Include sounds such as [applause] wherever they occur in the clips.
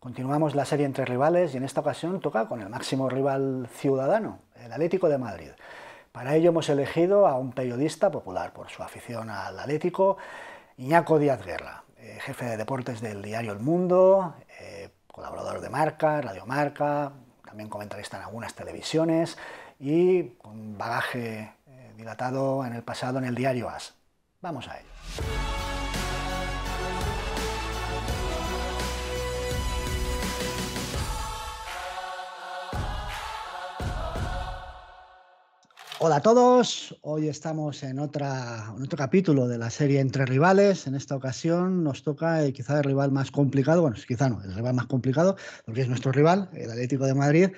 Continuamos la serie entre rivales y en esta ocasión toca con el máximo rival ciudadano, el Atlético de Madrid. Para ello hemos elegido a un periodista popular por su afición al Atlético, Iñaco Díaz Guerra, eh, jefe de deportes del diario El Mundo, eh, colaborador de Marca, Radio Marca, también comentarista en algunas televisiones y con bagaje eh, dilatado en el pasado en el diario AS. Vamos a ello. Hola a todos, hoy estamos en, otra, en otro capítulo de la serie Entre Rivales. En esta ocasión nos toca eh, quizá el rival más complicado, bueno, quizá no, el rival más complicado, porque es nuestro rival, el Atlético de Madrid.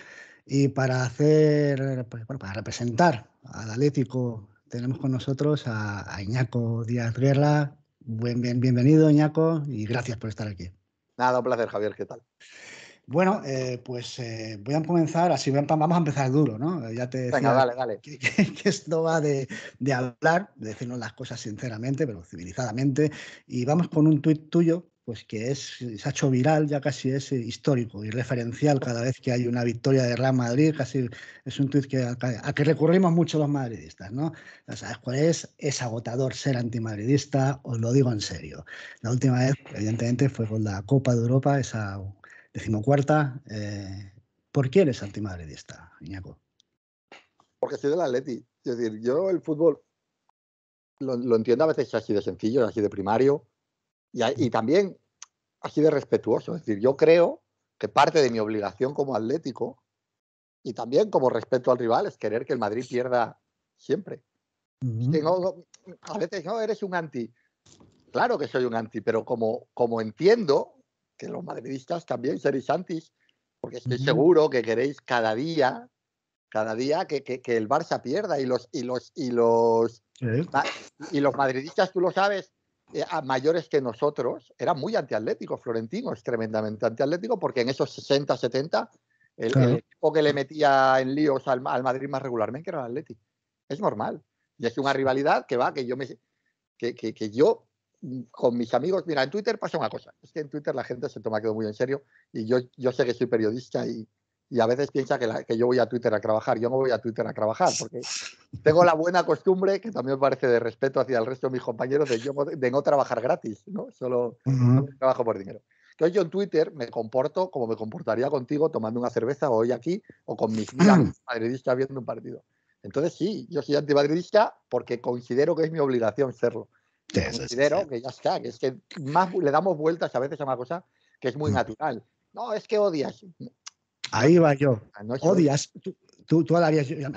Y para hacer, pues, bueno, para representar al Atlético, tenemos con nosotros a, Iñaco Díaz Guerra. Buen, bienvenido, Iñaco, y gracias por estar aquí. Nada, un placer, Javier, ¿qué tal? Bueno, eh, pues eh, voy a comenzar, así vamos a empezar duro, ¿no? Eh, ya te decía dale, dale. Que, [laughs] esto va de, hablar, de decirnos las cosas sinceramente, pero civilizadamente. Y vamos con un tuit tuyo, pues que es, se ha hecho viral, ya casi es histórico y referencial cada vez que hay una victoria de Real Madrid, casi es un tuit que, a que recurrimos mucho los madridistas, ¿no? Ya sabes cuál es, es agotador ser antimadridista, os lo digo en serio. La última vez, evidentemente, fue con la Copa de Europa, esa decimocuarta. cuarta, eh, ¿Por qué eres antimadridista, Iñaco? Porque soy del Atleti. Es decir, yo el fútbol lo, lo, entiendo a veces así de sencillo, así de primario y, también así de respetuoso. Es decir, yo creo que parte de mi obligación como atlético y también como respeto al rival es querer que el Madrid pierda siempre. a veces no eres un anti. Claro que soy un anti, pero como, como entiendo los madridistas también seréis antis, porque estoy seguro que queréis cada día, cada día que, que, el Barça pierda y los y los y los y los madridistas, tú lo sabes, eh, mayores que nosotros, eran muy antiatléticos, Florentino es tremendamente antiatlético, porque en esos 60, 70, el, equipo que le metía en líos al, Madrid más regularmente era el Atlético. Es normal. Y es una rivalidad que va, que yo me que, que yo con mis amigos, mira, en Twitter pasa una cosa, es que en Twitter la gente se toma todo muy en serio y yo, yo sé que soy periodista y, y a veces piensa que, que, yo voy a Twitter a trabajar, yo no voy a Twitter a trabajar, porque tengo la buena costumbre, que también me parece de respeto hacia el resto de mis compañeros, de, yo, de no trabajar gratis, ¿no? Solo trabajo por dinero. Entonces yo en Twitter me comporto como me comportaría contigo tomando una cerveza hoy aquí o con mis [clears throat] madridistas viendo un partido. Entonces sí, yo soy antimadridista porque considero que es mi obligación serlo considero que ya está, que es que más le damos vueltas a veces a una cosa que es muy mm. natural. No, es que odias. Ahí va yo. Ah, odias. Tú, a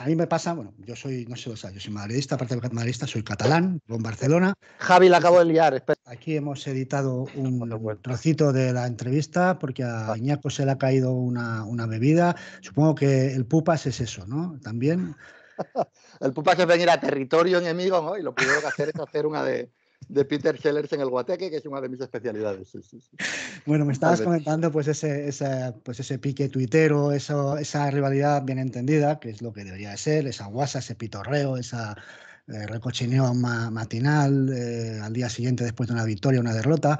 mí me pasa, bueno, yo soy, no sé, sea, yo soy madridista, aparte de madridista, soy catalán, con Barcelona. Javi, la acabo de liar. Espera. Aquí hemos editado un, trocito de la entrevista porque a ah. Iñaco se le ha caído una, una bebida. Supongo que el pupas es eso, ¿no? También. [laughs] el Pupa que venir a territorio enemigo, Y lo primero que hacer es hacer una de, de Peter Sellers en el Guateque, que es una de mis especialidades. Bueno, me estabas comentando pues ese, pues ese pique tuitero, esa rivalidad bien entendida, que es lo que debería ser, esa guasa, ese pitorreo, esa eh, recochineo matinal, eh, al día siguiente después de una victoria, una derrota,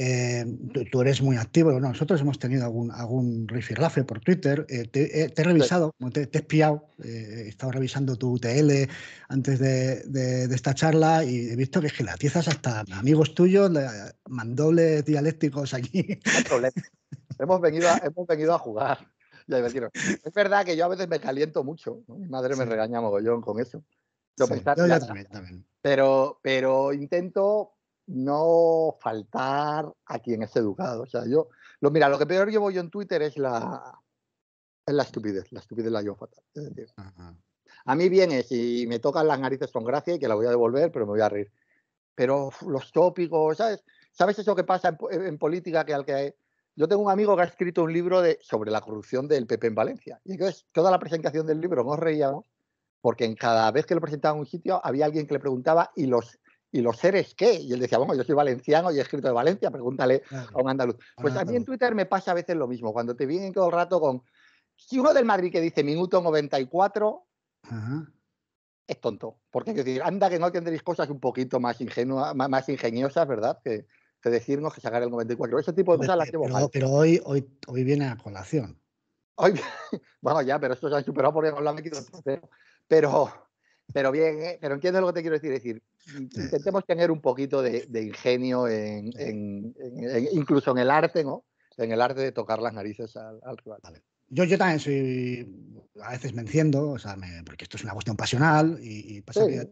eh, tú, eres muy activo. nosotros hemos tenido algún, algún rifirrafe por Twitter. Eh, eh, te, he revisado, te, he espiado. he estado revisando tu TL antes de, esta charla y he visto que piezas hasta amigos tuyos, mandobles dialécticos aquí. hemos, venido a, hemos venido a jugar. es verdad que yo a veces me caliento mucho. Mi madre me regaña mogollón con eso. Pero, pero intento no faltar a quien es educado. O sea, yo, lo, mira, lo que peor llevo yo en Twitter es la, es la estupidez, la estupidez la llevo fatal. Es decir, a mí viene, si me tocan las narices con gracia y que la voy a devolver, pero me voy a reír. Pero los tópicos, ¿sabes? ¿Sabes eso que pasa en, política que al que Yo tengo un amigo que ha escrito un libro de, sobre la corrupción del PP en Valencia. Y entonces, toda la presentación del libro nos reíamos porque en cada vez que lo presentaba en un sitio había alguien que le preguntaba y los ¿y los seres qué? Y él decía, bueno, yo soy valenciano y he escrito de Valencia, pregúntale a un andaluz. Pues a mí en Twitter me pasa a veces lo mismo, cuando te vienen todo el rato con, si uno del Madrid que dice minuto 94, es tonto, porque decir, anda que no tendréis cosas un poquito más, ingenua, más, ingeniosas, ¿verdad? Que, que, decirnos que sacar el 94. Ese tipo de cosas pero, las Pero, pero hoy, viene a colación. Hoy, [laughs] bueno, ya, pero esto se ha superado porque no lo han metido. Pero, pero bien, ¿eh? pero entiendo lo que te quiero decir. decir, mm, intentemos tener un poquito de, ingenio, en, incluso en el arte, ¿no? En el arte de tocar las narices al, rival. Yo, yo también soy, a veces me enciendo, o sea, porque esto es una cuestión pasional y, pasa que eh,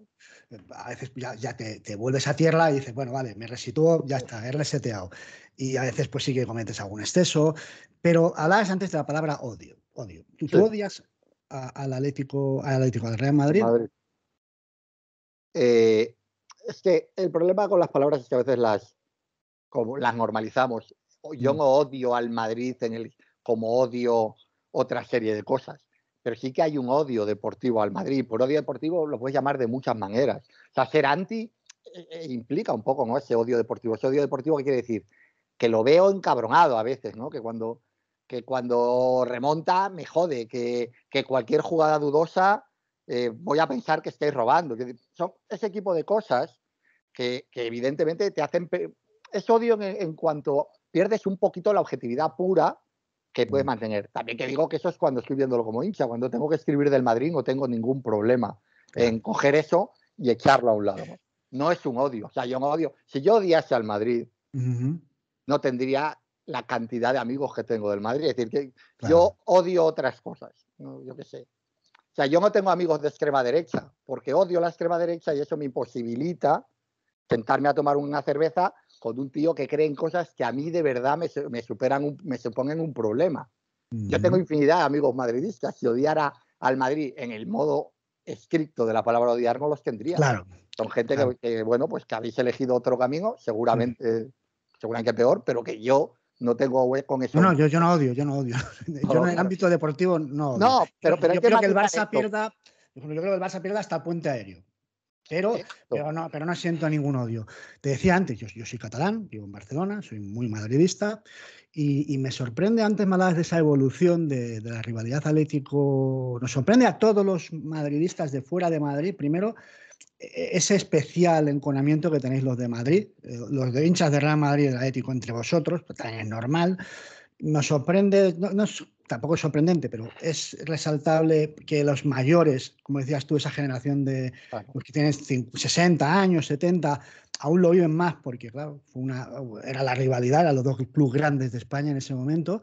a veces ya, te, vuelves a tierra y dices, bueno, vale, me resitúo, ya está, he reseteado. Y a veces pues sí que cometes algún exceso, pero hablas antes de la palabra odio, odio. ¿Tú, odias al Atlético, al del Real Madrid. Eh, es que el problema con las palabras es que a veces las, normalizamos. Yo mm. no odio al Madrid en el, como odio otra serie de cosas, pero sí que hay un odio deportivo al Madrid. Por odio deportivo lo puedes llamar de muchas maneras. O ser anti eh, eh, implica un poco ¿no? ese odio deportivo. Ese odio deportivo, ¿qué quiere decir? Que lo veo encabronado a veces, ¿no? Que cuando, que cuando remonta me jode, que, que cualquier jugada dudosa eh, voy a pensar que estáis robando. Son ese tipo de cosas que, evidentemente te hacen... Es odio en, cuanto pierdes un poquito la objetividad pura que puedes mm. mantener. También que digo que eso es cuando estoy viéndolo como hincha, cuando tengo que escribir del Madrid no tengo ningún problema en coger eso y echarlo a un lado. No, es un odio, o sea, yo no odio. Si yo odiase al Madrid, no tendría la cantidad de amigos que tengo del Madrid. Es decir, que yo odio otras cosas, yo qué sé. O sea, yo no tengo amigos de extrema derecha, porque odio la extrema derecha y eso me imposibilita sentarme a tomar una cerveza con un tío que cree en cosas que a mí de verdad me, superan, un, me suponen un problema. Yo tengo infinidad de amigos madridistas. Si odiara al Madrid en el modo escrito de la palabra odiar, no los tendría. Claro. Son gente Que, bueno, pues que habéis elegido otro camino, seguramente peor, pero que yo no tengo con eso. No, yo, no odio, yo no odio. [laughs] yo en el ámbito deportivo no. No, pero, pero yo, creo que el Barça pierda, yo creo que el Barça pierda hasta puente aéreo. Pero, pero, no, pero no siento ningún odio. Te decía antes, yo, soy catalán, vivo en Barcelona, soy muy madridista y, me sorprende antes malas de esa evolución de, de, la rivalidad atlético. Nos sorprende a todos los madridistas de fuera de Madrid, primero, ese especial enconamiento que tenéis los de Madrid, eh, los de hinchas de Real Madrid y del Atlético entre vosotros, pues también es normal. Nos sorprende, tampoco es sorprendente, pero es resaltable que los mayores, como decías tú, esa generación de pues que 60 años, 70, aún lo viven más porque, claro, era la rivalidad, eran los dos clubes grandes de España en ese momento.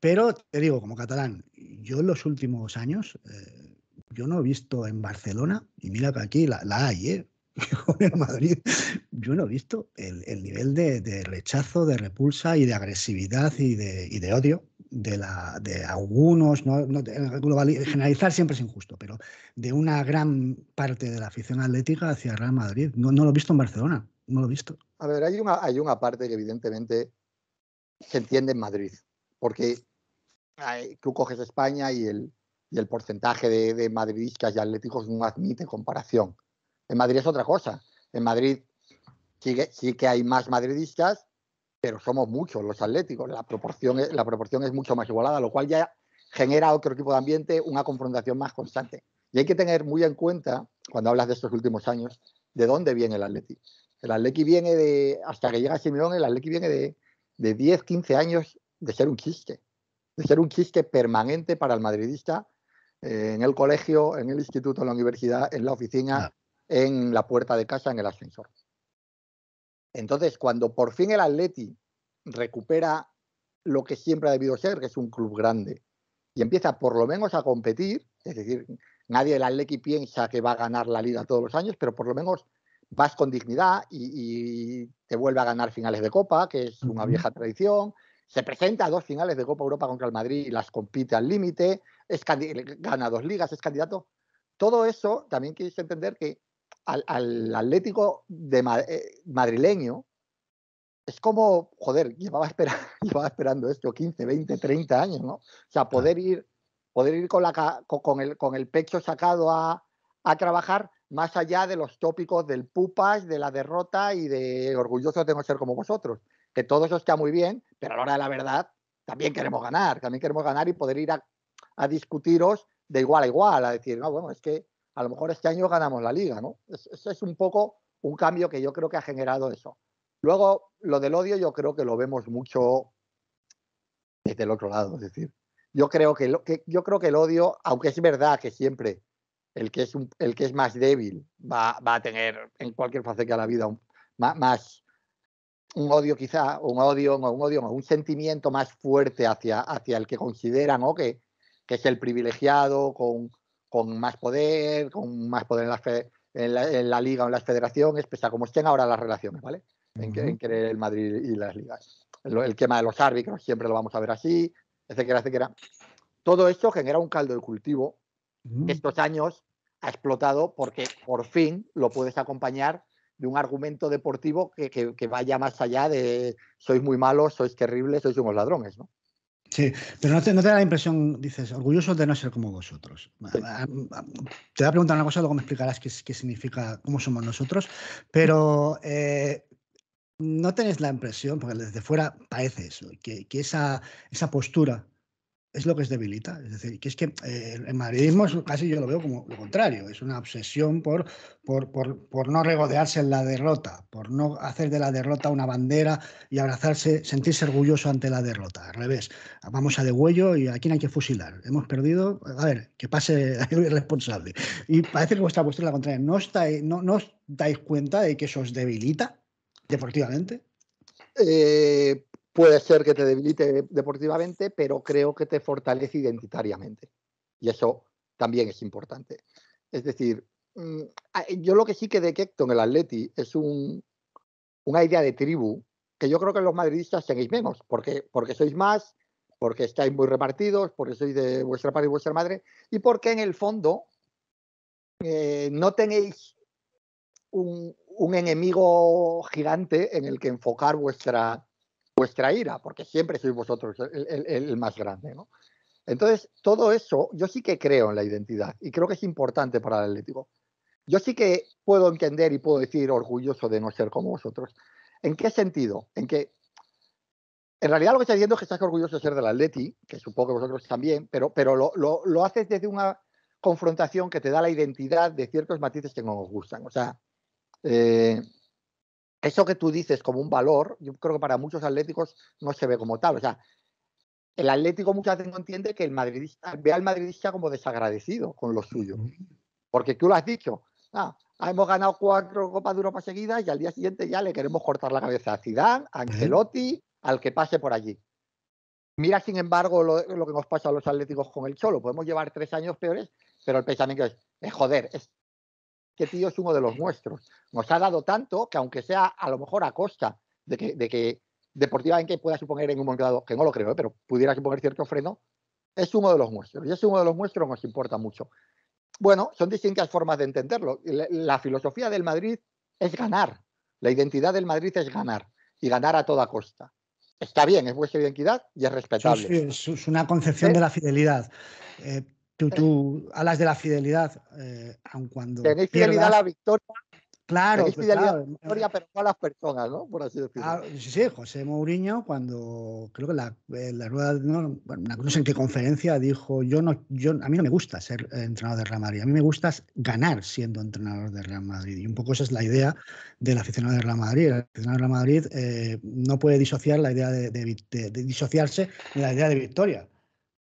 Pero te digo, como catalán, yo en los últimos años, eh, yo no he visto en Barcelona, y mira que aquí la, la hay, ¿eh? [laughs] Madrid, yo no he visto el, nivel de, rechazo, de repulsa y de agresividad y de, odio de, la, de algunos, generalizar siempre es injusto, pero de una gran parte de la afición atlética hacia Real Madrid. No, lo he visto en Barcelona, no lo he visto. A ver, hay una, hay una parte que evidentemente se entiende en Madrid, porque tú coges España y el, y el porcentaje de, madridistas y atléticos no admite comparación. En Madrid es otra cosa. En Madrid sí que, hay más madridistas, pero somos muchos los atléticos. La proporción, es, la proporción es mucho más igualada, lo cual ya genera otro tipo de ambiente, una confrontación más constante. Y hay que tener muy en cuenta, cuando hablas de estos últimos años, de dónde viene el Atleti. El Atleti viene de, hasta que llega Simeón, el Atleti viene de, de 10, 15 años de ser un chiste, de ser un chiste permanente para el madridista eh, en el colegio, en el instituto, en la universidad, en la oficina, en la puerta de casa, en el ascensor. Entonces, cuando por fin el Atleti recupera lo que siempre ha debido ser, que es un club grande, y empieza por lo menos a competir, es decir, nadie del Atleti piensa que va a ganar la liga todos los años, pero por lo menos vas con dignidad y, te vuelve a ganar finales de copa, que es una vieja tradición, se presenta a dos finales de Copa Europa contra el Madrid y las compite al límite, gana dos ligas, es candidato. Todo eso también quieres entender que al, Atlético de eh, madrileño es como, joder, llevaba, [laughs] esperando esto 15, 20, 30 años, ¿no? O sea, poder ir, poder ir con, el, pecho sacado a, trabajar más allá de los tópicos del pupas, de la derrota y de orgulloso de no ser como vosotros que todo eso está muy bien, pero a la hora de la verdad también queremos ganar, también queremos ganar y poder ir a, discutiros de igual a igual, a decir, no, bueno, es que a lo mejor este año ganamos la liga, ¿no? Eso es un poco un cambio que yo creo que ha generado eso. Luego, lo del odio yo creo que lo vemos mucho desde el otro lado, es decir, yo creo que, yo creo que el odio, aunque es verdad que siempre el que es, el que es más débil va, a tener en cualquier que de la vida un, más, un odio quizá, un odio, un odio, un sentimiento más fuerte hacia, hacia el que consideran o que, que es el privilegiado, con, con, más poder, con más poder en la, en, la, liga o en las federaciones, pese a como estén ahora las relaciones, ¿vale? En, querer el Madrid y las ligas. El, tema de los árbitros siempre lo vamos a ver así, etcétera, etcétera. Todo esto genera un caldo de cultivo que estos años ha explotado porque por fin lo puedes acompañar de un argumento deportivo que, vaya más allá de sois muy malos, sois terribles, sois unos ladrones, ¿no? Sí, pero no te, da la impresión, dices, orgulloso de no ser como vosotros. Te voy a preguntar una cosa, luego me explicarás qué, significa, cómo somos nosotros, pero eh, no tenéis la impresión, porque desde fuera parece eso, que, esa, esa postura es lo que es debilita. Es decir, que es que eh, el madridismo casi yo lo veo como lo contrario, es una obsesión por, por, por, no regodearse en la derrota, por no hacer de la derrota una bandera y abrazarse, sentirse orgulloso ante la derrota. Al revés, vamos a huello y a quién hay que fusilar. Hemos perdido, a ver, que pase el [laughs] responsable, Y parece que vuestra postura es la contraria. ¿No, no, ¿No os dais cuenta de que eso os debilita deportivamente? Eh, puede ser que te debilite deportivamente, pero creo que te fortalece identitariamente. Y eso también es importante. Es decir, mm, ah, yo lo que sí que detecto en el Atleti es una idea de tribu que yo creo que los madridistas tenéis menos, porque, porque sois más, porque estáis muy repartidos, porque sois de vuestra padre y vuestra madre, y porque en el fondo eh, no tenéis un enemigo gigante en el que enfocar vuestra, vuestra ira, porque siempre sois vosotros el, más grande, ¿no? Entonces, todo eso, yo sí que creo en la identidad y creo que es importante para el Atlético. Yo sí que puedo entender y puedo decir orgulloso de no ser como vosotros. ¿En qué sentido? En que en realidad lo que está diciendo es que estás orgulloso de ser del Atleti, que supongo que vosotros también, pero, pero lo, haces desde una confrontación que te da la identidad de ciertos matices que no os gustan. O sea, eh, eso que tú dices como un valor, yo creo que para muchos atléticos no se ve como tal. O sea, el Atlético muchas veces no entiende que el madridista ve al madridista como desagradecido con lo suyo. Porque tú lo has dicho, ah, hemos ganado cuatro Copas de Europa seguidas y al día siguiente ya le queremos cortar la cabeza a Zidane, a Ancelotti, al que pase por allí. Mira, sin embargo, lo, que nos pasa a los atléticos con el Cholo. Podemos llevar tres años peores, pero el pensamiento es, es eh, joder, es este tío es uno de los nuestros. Nos ha dado tanto que aunque sea a lo mejor a costa de que, de que deportivamente pueda suponer en un momento que no lo creo, ¿eh? pero pudiera suponer cierto freno, es uno de los nuestros. Y es uno de los nuestros nos importa mucho. Bueno, son distintas formas de entenderlo. La, filosofía del Madrid es ganar. La identidad del Madrid es ganar y ganar a toda costa está bien, es vuestra identidad y es respetable. Es, una concepción ¿Eh? de la fidelidad. Eh, tú, tu alas de la fidelidad, eh, aun cuando. Tenéis fidelidad a la victoria. Claro, tenéis pues, fidelidad a la victoria, pero no a las personas, ¿no? Por así decirlo. Ah, sí, sí, José Mourinho, cuando creo que la, eh, la rueda, no, bueno, no sé en qué conferencia, dijo: yo no, yo, A mí no me gusta ser eh, entrenador de Real Madrid, a mí me gusta ganar siendo entrenador de Real Madrid. Y un poco esa es la idea del aficionado de Real Madrid. El aficionado de Real Madrid no puede disociar la idea de disociarse de la idea de victoria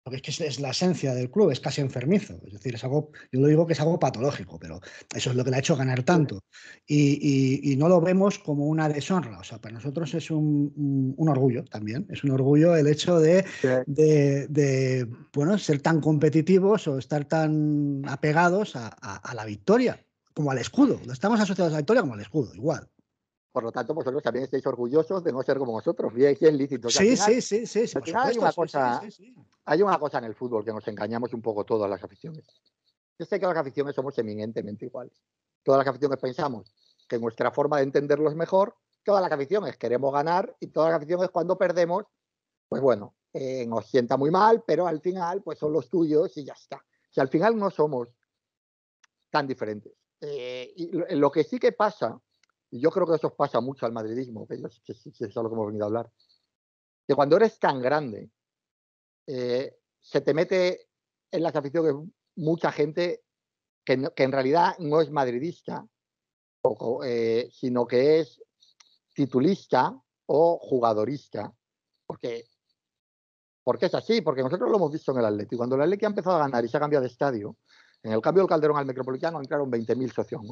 porque es que es, la esencia del club, es casi enfermizo. Es decir, es algo, yo lo digo que es algo patológico, pero eso es lo que le ha hecho ganar tanto. Y, no lo vemos como una deshonra. O sea, para nosotros es un, orgullo también. Es un orgullo el hecho de, bueno, ser tan competitivos o estar tan apegados a, a la victoria, como al escudo. Estamos asociados a la victoria como al escudo, igual. Por lo tanto, vosotros también estáis orgullosos de no ser como nosotros. bien lícitos. lícito. Sí, sí, sí, sí, hay, una cosa, hay una cosa en el fútbol que nos engañamos un poco todas las aficiones. Yo sé que las aficiones somos eminentemente iguales. Todas las aficiones pensamos que nuestra forma de entenderlo es mejor. Todas las aficiones queremos ganar y todas las aficiones cuando perdemos, pues bueno, eh, nos sienta muy mal, pero al final pues son los tuyos y ya está. si al final no somos tan diferentes. Eh, y lo que sí que pasa y yo creo que eso pasa mucho al madridismo, que, es algo lo que hemos venido a hablar. Que cuando eres tan grande, eh, se te mete en la afición de mucha gente que, en realidad no es madridista, eh, sino que es titulista o jugadorista. Porque, porque es así, porque nosotros lo hemos visto en el Atlético Cuando el Atleti ha empezado a ganar y se ha cambiado de estadio, en el cambio del Calderón al Metropolitano entraron 20.000 socios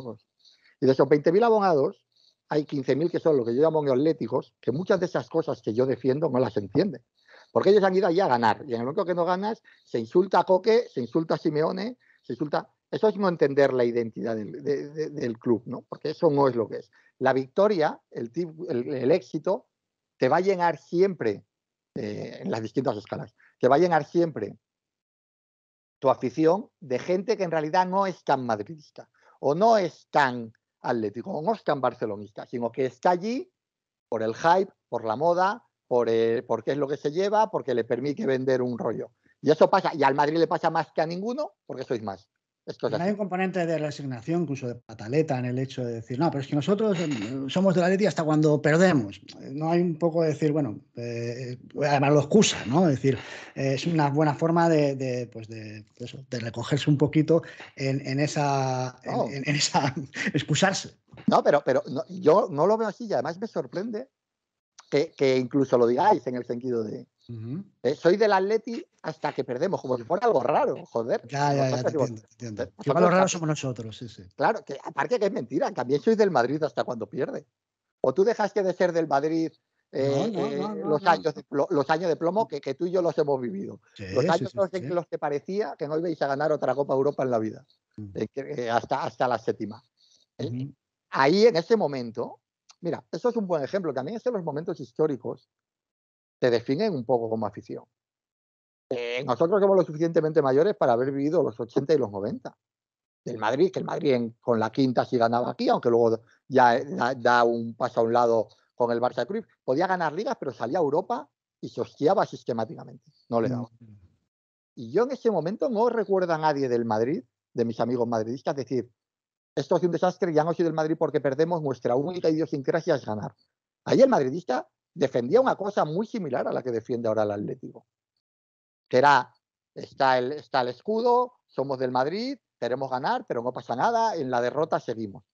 Y de esos 20.000 abogados hay 15.000 que son lo que yo llamo neoléticos, que muchas de esas cosas que yo defiendo no las entienden. Porque ellos han ido allí a ganar. Y en el único que no ganas, se insulta a Coque, se insulta a Simeone, se insulta. Eso es no entender la identidad del, club, ¿no? Porque eso no es lo que es. La victoria, el, éxito, te va a llenar siempre, eh, en las distintas escalas, te va a llenar siempre tu afición de gente que en realidad no es tan madridista o no es tan Atlético con Oscar barcelonista, sino que está allí por el hype, por la moda, por eh, porque es lo que se lleva, porque le permite vender un rollo. Y eso pasa, y al Madrid le pasa más que a ninguno, porque sois más. Hay un componente de resignación, incluso de pataleta, en el hecho de decir, no, pero es que nosotros eh, somos de la Leti hasta cuando perdemos. No hay un poco de decir, bueno, eh, eh, además lo excusa, ¿no? Es decir, es una buena forma de, pues recogerse un poquito en, esa, oh. [laughs] excusarse. No, pero, pero yo no lo veo así y además me sorprende que, incluso lo digáis en el sentido de, soy de la soy del hasta que perdemos, como si fuera algo raro, joder. Ya, ya, ya, raro somos nosotros, sí, sí. Claro, que aparte que es mentira, también sois del Madrid hasta cuando pierde. O tú dejaste de ser del Madrid eh, eh, los, años de, los años de plomo que, que, tú y yo los hemos vivido. los años en los que parecía que no ibais a ganar otra Copa Europa en la vida, mm. eh, hasta, hasta la séptima. Ahí en ese momento, mira, eso es un buen ejemplo. También es los momentos históricos te definen un poco como afición. Eh, nosotros somos lo suficientemente mayores para haber vivido los 80 y los 90 del Madrid, que el Madrid con la quinta sí ganaba aquí, aunque luego ya eh, da, un paso a un lado con el Barça Cruz. Podía ganar ligas, pero salía a Europa y se hostiaba sistemáticamente. No le daba. Mm. Y yo en ese momento no recuerdo a nadie del Madrid, de mis amigos madridistas, decir, esto es un desastre, ya no soy del Madrid porque perdemos, nuestra única idiosincrasia es ganar. Ahí el madridista defendía una cosa muy similar a la que defiende ahora el Atlético que era, está el, está el escudo, somos del Madrid, queremos ganar, pero no pasa nada, en la derrota seguimos.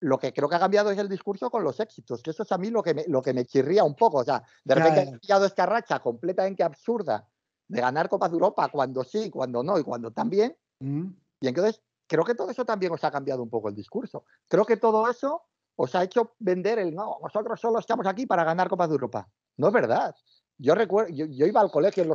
Lo que creo que ha cambiado es el discurso con los éxitos, que eso es a mí lo que me, lo que me chirría un poco. O sea, de repente ha he pillado esta racha completamente absurda de ganar Copas de Europa cuando sí, cuando no y cuando también. Y entonces creo que todo eso también os ha cambiado un poco el discurso. Creo que todo eso os ha hecho vender el no, nosotros solo estamos aquí para ganar Copas de Europa. No es verdad. Yo recuerdo, yo, iba al colegio en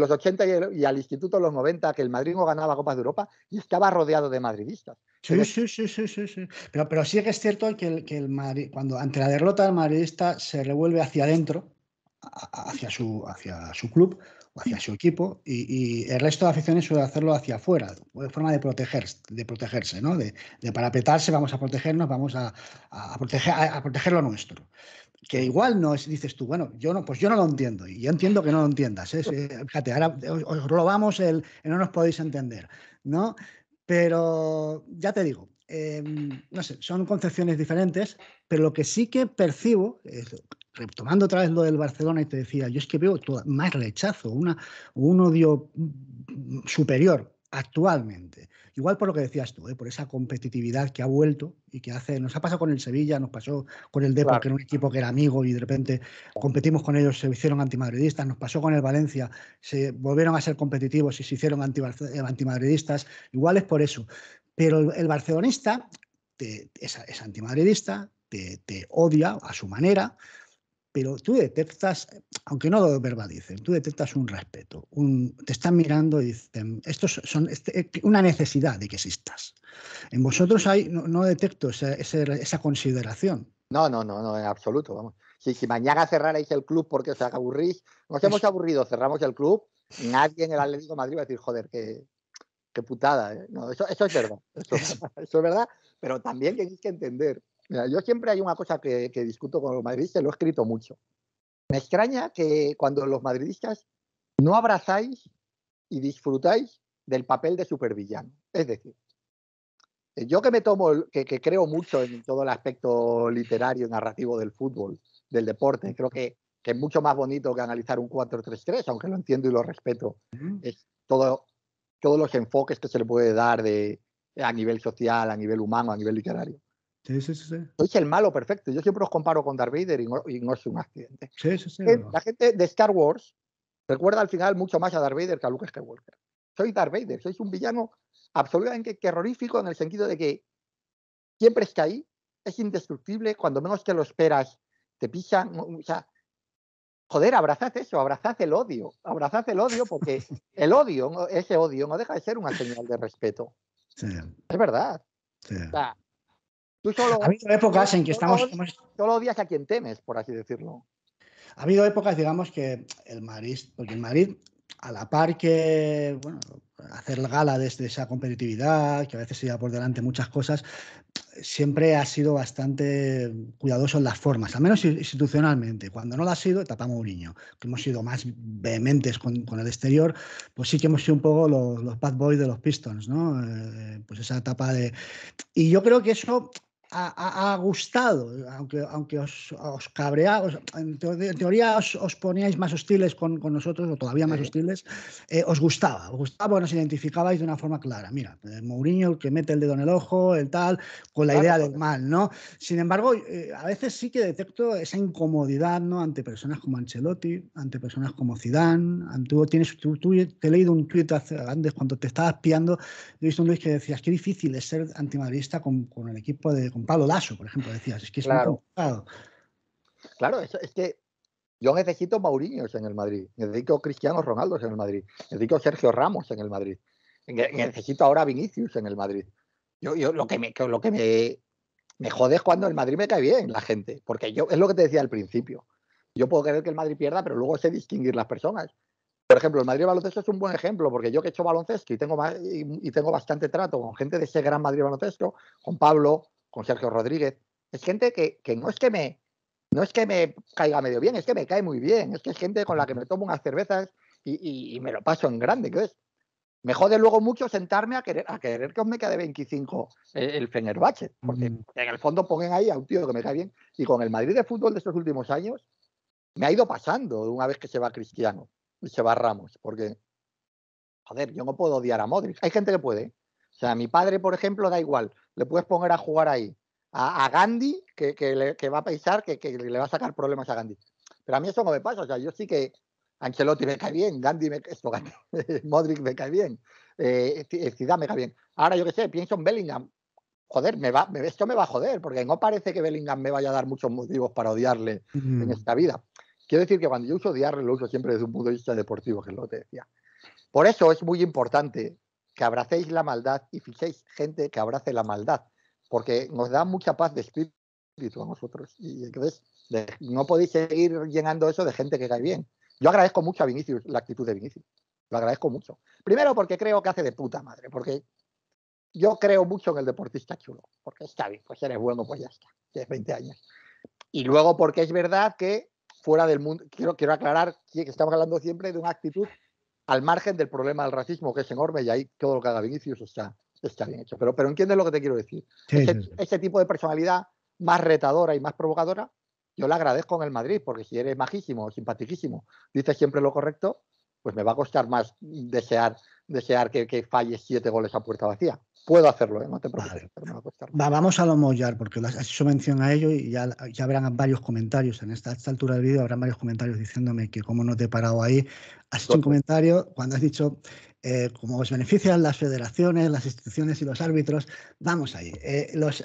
los, 80 y, al instituto en los 90, que el Madrid no ganaba copa de Europa y estaba rodeado de madridistas. Sí, pero... sí, sí, Pero, sí que es cierto que, el, que el cuando ante la derrota el madridista se revuelve hacia adentro, hacia su, hacia su club o hacia su equipo, y, el resto de aficiones suele hacerlo hacia afuera, de forma de protegerse, de protegerse, ¿no? De, parapetarse, vamos a protegernos, vamos a, proteger, a, a proteger lo nuestro que igual no es, dices tú, bueno, yo no, pues yo no lo entiendo, y yo entiendo que no lo entiendas, ¿eh? [laughs] fíjate, ahora os, robamos el, no nos podéis entender, ¿no? Pero ya te digo, em, no sé, son concepciones diferentes, pero lo que sí que percibo, retomando otra vez lo del Barcelona, y te decía, yo es que veo más rechazo, una, un odio superior actualmente. Igual por lo que decías tú, ¿eh? por esa competitividad que ha vuelto y que hace, nos ha pasado con el Sevilla, nos pasó con el Depor, que era un equipo que era amigo y de repente competimos con ellos, se hicieron antimadridistas, nos pasó con el Valencia, se volvieron a ser competitivos y se hicieron antimadridistas, igual es por eso. Pero el, barcelonista es, antimadridista, te, te odia a su manera, pero tú detectas, aunque no lo verbalicen, tú detectas un respeto, un, te están mirando y dicen, esto son este, eh, una necesidad de que existas. En vosotros hay, no, detecto esa, consideración. No, no, no, no, en absoluto, vamos. Si, mañana cerrarais el club porque os aburrís, nos hemos aburrido, cerramos el club, nadie en el Atlético Madrid va a decir, joder, qué, qué putada. ¿eh? eso, es verdad, eso, [laughs] eso es verdad, pero también tenéis que entender yo siempre hay una cosa que, discuto con los madridistas, lo he escrito mucho. Me extraña que cuando los madridistas no abrazáis y disfrutáis del papel de supervillano. Es decir, eh, yo que me tomo, que, creo mucho en todo el aspecto literario narrativo del fútbol, del deporte, creo que, es mucho más bonito que analizar un 4-3-3, aunque lo entiendo y lo respeto. Es todo, todos los enfoques que se le puede dar de, a nivel social, a nivel humano, a nivel literario. Sí, sí, el malo perfecto. Yo siempre os comparo con Darth Vader y no, es un accidente. Eh, la gente de Star Wars recuerda al final mucho más a Darth Vader que a Luke Skywalker. soy Darth Vader, sois un villano absolutamente terrorífico en el sentido de que siempre está ahí, es indestructible, cuando menos que lo esperas, te pisan O sea, joder, abrazad eso, abrazad el odio, abrazad el odio porque [laughs] el odio, ese odio, no deja de ser una señal de respeto. Es verdad ha habido épocas en que estamos... Solo, los días odias a quien temes, por así decirlo. Ha habido épocas, digamos, que el Madrid, porque el Madrid, a la par que, bueno, hacer gala desde esa competitividad, que a veces se lleva por delante muchas cosas, siempre ha sido bastante cuidadoso en las formas, al menos institucionalmente. Cuando no lo ha sido, tapamos un niño. Que hemos sido más vehementes con, el exterior, pues sí que hemos sido un poco los, bad boys de los Pistons, ¿no? Eh, pues esa etapa de... Y yo creo que eso ha, gustado, aunque, aunque os, os en, teoría, os, os, poníais más hostiles con, con nosotros, o todavía más hostiles, eh, os gustaba, os gustaba, bueno, os identificabais de una forma clara. Mira, eh, Mourinho, el que mete el dedo en el ojo, el tal, con la idea del mal, ¿no? Sin embargo, eh, a veces sí que detecto esa incomodidad, ¿no? Ante personas como Ancelotti, ante personas como Zidane, tú, tienes, tú, te he leído un tuit antes cuando te estabas piando, he visto un tuit que decías, qué difícil es ser antimadridista con, con el equipo de con Pablo Lasso, por ejemplo, decías, es que es claro. Claro, es, que yo necesito Mauriños en el Madrid, necesito Cristiano Ronaldo en el Madrid, necesito Sergio Ramos en el Madrid, necesito ahora Vinicius en el Madrid. Yo, lo que me, lo que me, me jode es cuando el Madrid me cae bien la gente, porque yo es lo que te decía al principio. Yo puedo creer que el Madrid pierda, pero luego sé distinguir las personas. Por ejemplo, el Madrid baloncesto es un buen ejemplo, porque yo que he hecho baloncesto y tengo, y tengo bastante trato con gente de ese gran Madrid baloncesto, con Pablo, con Sergio Rodríguez. Es gente que, no es que me no es que me caiga medio bien, es que me cae muy bien, es que es gente con la que me tomo unas cervezas y, me lo paso en grande, qué es. Me jode luego mucho sentarme a querer, a querer que os me quede 25 el, eh, el Fenerbahce, porque mm. en el fondo ponen ahí a un tío que me cae bien. Y con el Madrid de fútbol de estos últimos años, me ha ido pasando una vez que se va Cristiano y se va Ramos, porque, joder, yo no puedo odiar a Modric. Hay gente que puede, ¿eh? O sea, a mi padre, por ejemplo, da igual, le puedes poner a jugar ahí. A, Gandhi, que, va a pensar que, le va a sacar problemas a Gandhi. Pero a mí eso no me pasa, o sea, yo sí que Ancelotti me cae bien, Gandhi me, esto, Gandhi, [laughs] Modric me cae bien, eh, eh, Zidane me cae bien. Ahora yo qué sé, pienso en Bellingham, joder, me va, esto me va a joder, porque no parece que Bellingham me vaya a dar muchos motivos para odiarle en esta vida. Quiero decir que cuando yo uso odiarle, lo uso siempre desde un punto de vista deportivo, que es lo que te decía. Por eso es muy importante que abracéis la maldad y fichéis gente que abrace la maldad, porque nos da mucha paz de espíritu a nosotros. Y entonces no podéis seguir llenando eso de gente que cae bien. Yo agradezco mucho a Vinicius la actitud de Vinicius. Lo agradezco mucho. Primero porque creo que hace de puta madre, porque yo creo mucho en el deportista chulo, porque está bien, pues eres bueno, pues ya está, tienes 20 años. Y luego porque es verdad que fuera del mundo, quiero, quiero aclarar que estamos hablando siempre de una actitud al margen del problema del racismo, que es enorme, y ahí todo lo que haga Vinicius está, bien hecho. Pero, pero entiendes lo que te quiero decir. ese, tipo de personalidad más retadora y más provocadora, yo la agradezco en el Madrid, porque si eres majísimo, simpaticísimo, dices siempre lo correcto, pues me va a costar más desear, desear que, que falles siete goles a puerta vacía. Puedo hacerlo, ¿eh? no te preocupes. vamos a lo mollar, porque has hecho mención a ello y ya, ya habrán varios comentarios. En esta, altura del vídeo habrán varios comentarios diciéndome que cómo no te he parado ahí. Has hecho un comentario cuando has dicho eh, cómo os benefician las federaciones, las instituciones y los árbitros. Vamos ahí. Eh, las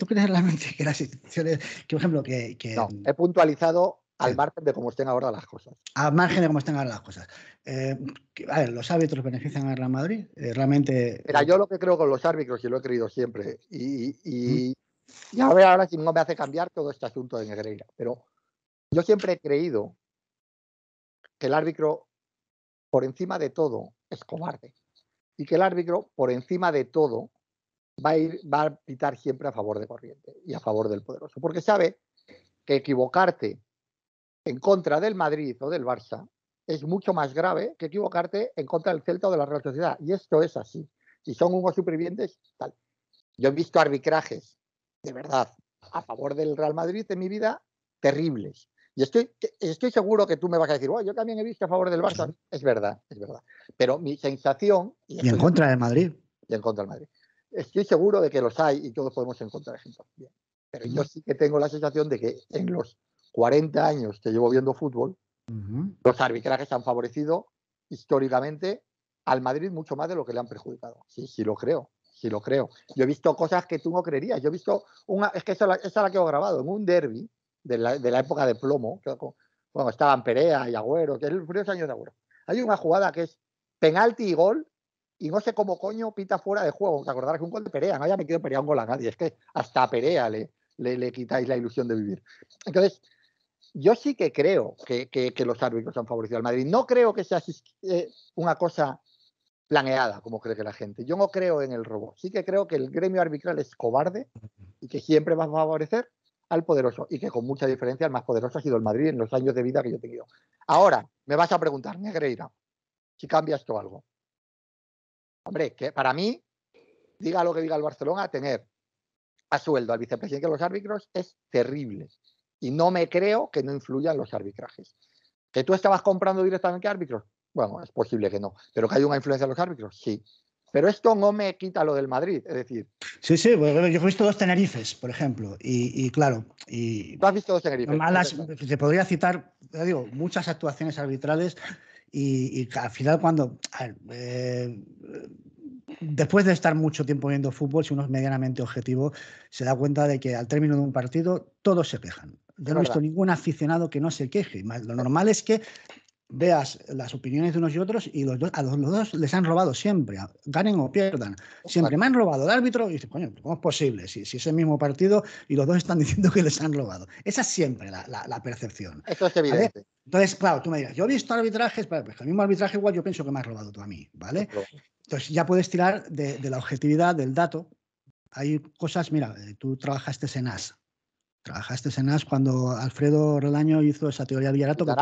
¿Tú crees realmente que las instituciones, que por ejemplo, que... que... No, he puntualizado al margen de cómo estén ahora las cosas. Al margen de cómo estén ahora las cosas. Eh, a ver, los árbitros benefician a Real Madrid. Eh, realmente. Mira, yo lo que creo con los árbitros, y lo he creído siempre, y, a ver ahora si no me hace cambiar todo este asunto de Negreira, pero yo siempre he creído que el árbitro, por encima de todo, es cobarde. Y que el árbitro, por encima de todo, va a, ir, va a pitar siempre a favor de Corriente y a favor del poderoso. Porque sabe que equivocarte en contra del Madrid o del Barça es mucho más grave que equivocarte en contra del Celta o de la Real Sociedad. Y esto es así. Si son unos supervivientes, tal. Yo he visto arbitrajes, de verdad, a favor del Real Madrid en mi vida, terribles. Y estoy, estoy seguro que tú me vas a decir, bueno yo también he visto a favor del Barça. Es verdad, es verdad. Pero mi sensación... Y, en contra del Madrid. Y en contra del Madrid. Estoy seguro de que los hay y todos podemos encontrar ejemplos. Pero yo sí que tengo la sensación de que en los 40 años que llevo viendo fútbol, los arbitrajes han favorecido históricamente al Madrid mucho más de lo que le han perjudicado. Sí, sí lo creo, sí lo creo. Yo he visto cosas que tú no creerías. Yo he visto una, es que esa, es la que he grabado, en un derby de la, época de plomo, cuando estaban Perea y Agüero, que es el primer año de Agüero. Hay una jugada que es penalti y gol, y no sé cómo coño pita fuera de juego. Te acordarás que un gol de Perea, no haya metido Perea un gol a nadie. Es que hasta a Perea le, le quitáis la ilusión de vivir. Entonces, yo sí que creo que, los árbitros han favorecido al Madrid. No creo que sea eh, una cosa planeada, como cree que la gente. Yo no creo en el robo. Sí que creo que el gremio arbitral es cobarde y que siempre va a favorecer al poderoso y que con mucha diferencia el más poderoso ha sido el Madrid en los años de vida que yo he tenido. Ahora, me vas a preguntar, Negreira, si cambias esto algo. Hombre, que para mí, diga lo que diga el Barcelona, tener a sueldo al vicepresidente de los árbitros es terrible y no me creo que no influyan los arbitrajes. ¿Que tú estabas comprando directamente árbitros? Bueno, es posible que no, pero que hay una influencia de los árbitros, sí. Pero esto no me quita lo del Madrid, es decir. Sí, sí, pues, yo he visto dos Tenerifes, por ejemplo, y, claro. Y, Tú has visto dos Tenerifes. Malas, te podría citar, ya digo, muchas actuaciones arbitrales y, al final, cuando. Eh, después de estar mucho tiempo viendo fútbol, si uno es medianamente objetivo, se da cuenta de que al término de un partido todos se quejan yo no he visto ningún aficionado que no se queje. Lo normal es que veas las opiniones de unos y otros y los dos, a los, dos les han robado siempre, ganen o pierdan. Siempre me han robado el árbitro y dices, coño, ¿cómo es posible? Si, si, es el mismo partido y los dos están [laughs] diciendo que les han robado. Esa es siempre la, percepción. Eso es evidente. Entonces, claro, tú me dirás, yo he visto arbitrajes, pero pues el mismo arbitraje igual yo pienso que me has robado tú a mí, ¿vale? Entonces ya puedes tirar de, la objetividad del dato. Hay cosas, mira, eh, tú trabajaste en AS, Trabajaste en As cuando Alfredo Relaño hizo esa teoría de Villarato, que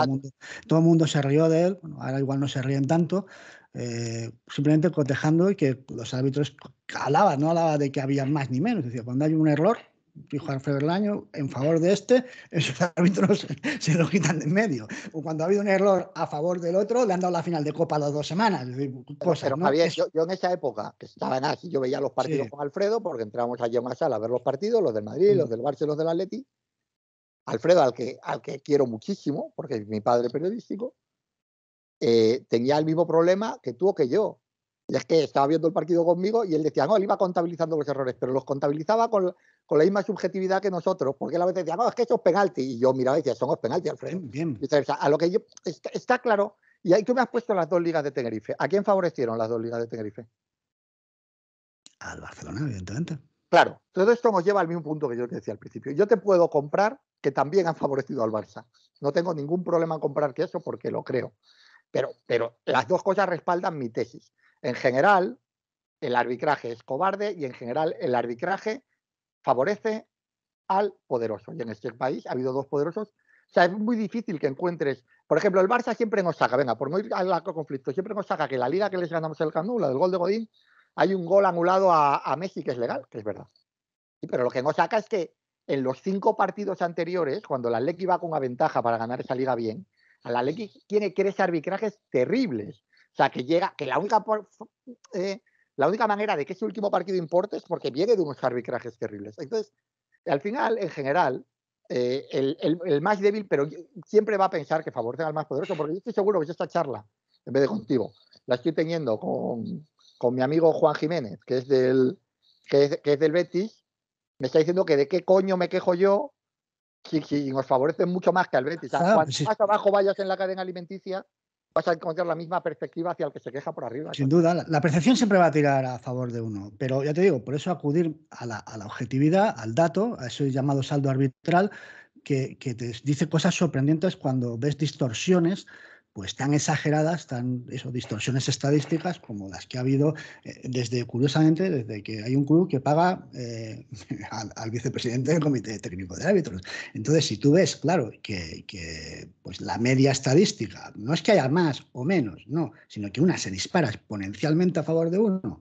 todo el, mundo, se rió de él, ahora igual no se ríen tanto, eh, simplemente cotejando y que los árbitros alaban, no alaban de que había más ni menos, es cuando hay un error, dijo Alfredo Año en favor de este, [laughs] esos árbitros [laughs] se lo quitan de en medio. O cuando ha habido un error a favor del otro, le han dado la final de Copa a las dos semanas. yo, en esa época, que estaba en yo veía los partidos con Alfredo, porque entrábamos allí a una sala a ver los partidos, los del Madrid, los mm. del Barça, los del Atleti. Alfredo, al que, al que quiero muchísimo, porque es mi padre periodístico, eh, tenía el mismo problema que tuvo que yo. Y es que estaba viendo el partido conmigo y él decía, no, él iba contabilizando los errores, pero los contabilizaba con, con la misma subjetividad que nosotros, porque a veces decía, no, es que eso es penalti, y yo miraba y decía, son los penalti, Alfred. a lo que está, claro, y ahí tú me has puesto las dos ligas de Tenerife. ¿A quién favorecieron las dos ligas de Tenerife? Al Barcelona, evidentemente. Claro, todo esto nos lleva al mismo punto que yo te decía al principio. Yo te puedo comprar que también han favorecido al Barça. No tengo ningún problema en comprar que eso porque lo creo. Pero, pero las dos cosas respaldan mi tesis. En general, el arbitraje es cobarde y en general el arbitraje favorece al poderoso. Y en este país ha habido dos poderosos. O sea, es muy difícil que encuentres, por ejemplo, el Barça siempre nos saca, venga, por no ir al conflicto, siempre nos saca que la liga que les ganamos el Camp del gol de Godín, hay un gol anulado a, Messi que es legal, que es verdad. pero lo que nos saca es que en los cinco partidos anteriores, cuando la Leki va con una ventaja para ganar esa liga bien, a la Leki tiene tres arbitrajes terribles. O sea, que llega, que la única eh, la única manera de que ese último partido importe es porque viene de unos arbitrajes terribles. Entonces, al final, en general, eh, el, más débil, pero siempre va a pensar que favorece al más poderoso, porque yo estoy seguro que yo esta charla, en vez de contigo, la estoy teniendo con, mi amigo Juan Jiménez, que es del, que del Betis, me está diciendo que de qué coño me quejo yo si, nos favorece mucho más que al Betis. Ah, pues más abajo vayas en la cadena alimenticia, vas a encontrar la misma perspectiva hacia el que se queja por arriba. Sin duda, la, percepción siempre va a tirar a favor de uno, pero ya te digo, por eso acudir a la, objetividad, al dato, a ese llamado saldo arbitral, que, que, te dice cosas sorprendentes cuando ves distorsiones pues tan exageradas, tan distorsiones estadísticas como las que ha habido eh, desde, curiosamente, desde que hay un club que paga eh, [laughs] al, vicepresidente del Comité Técnico de Árbitros. Entonces, si tú ves, claro, que, pues, la media estadística no es que haya más o menos, sino que una se dispara exponencialmente a favor de uno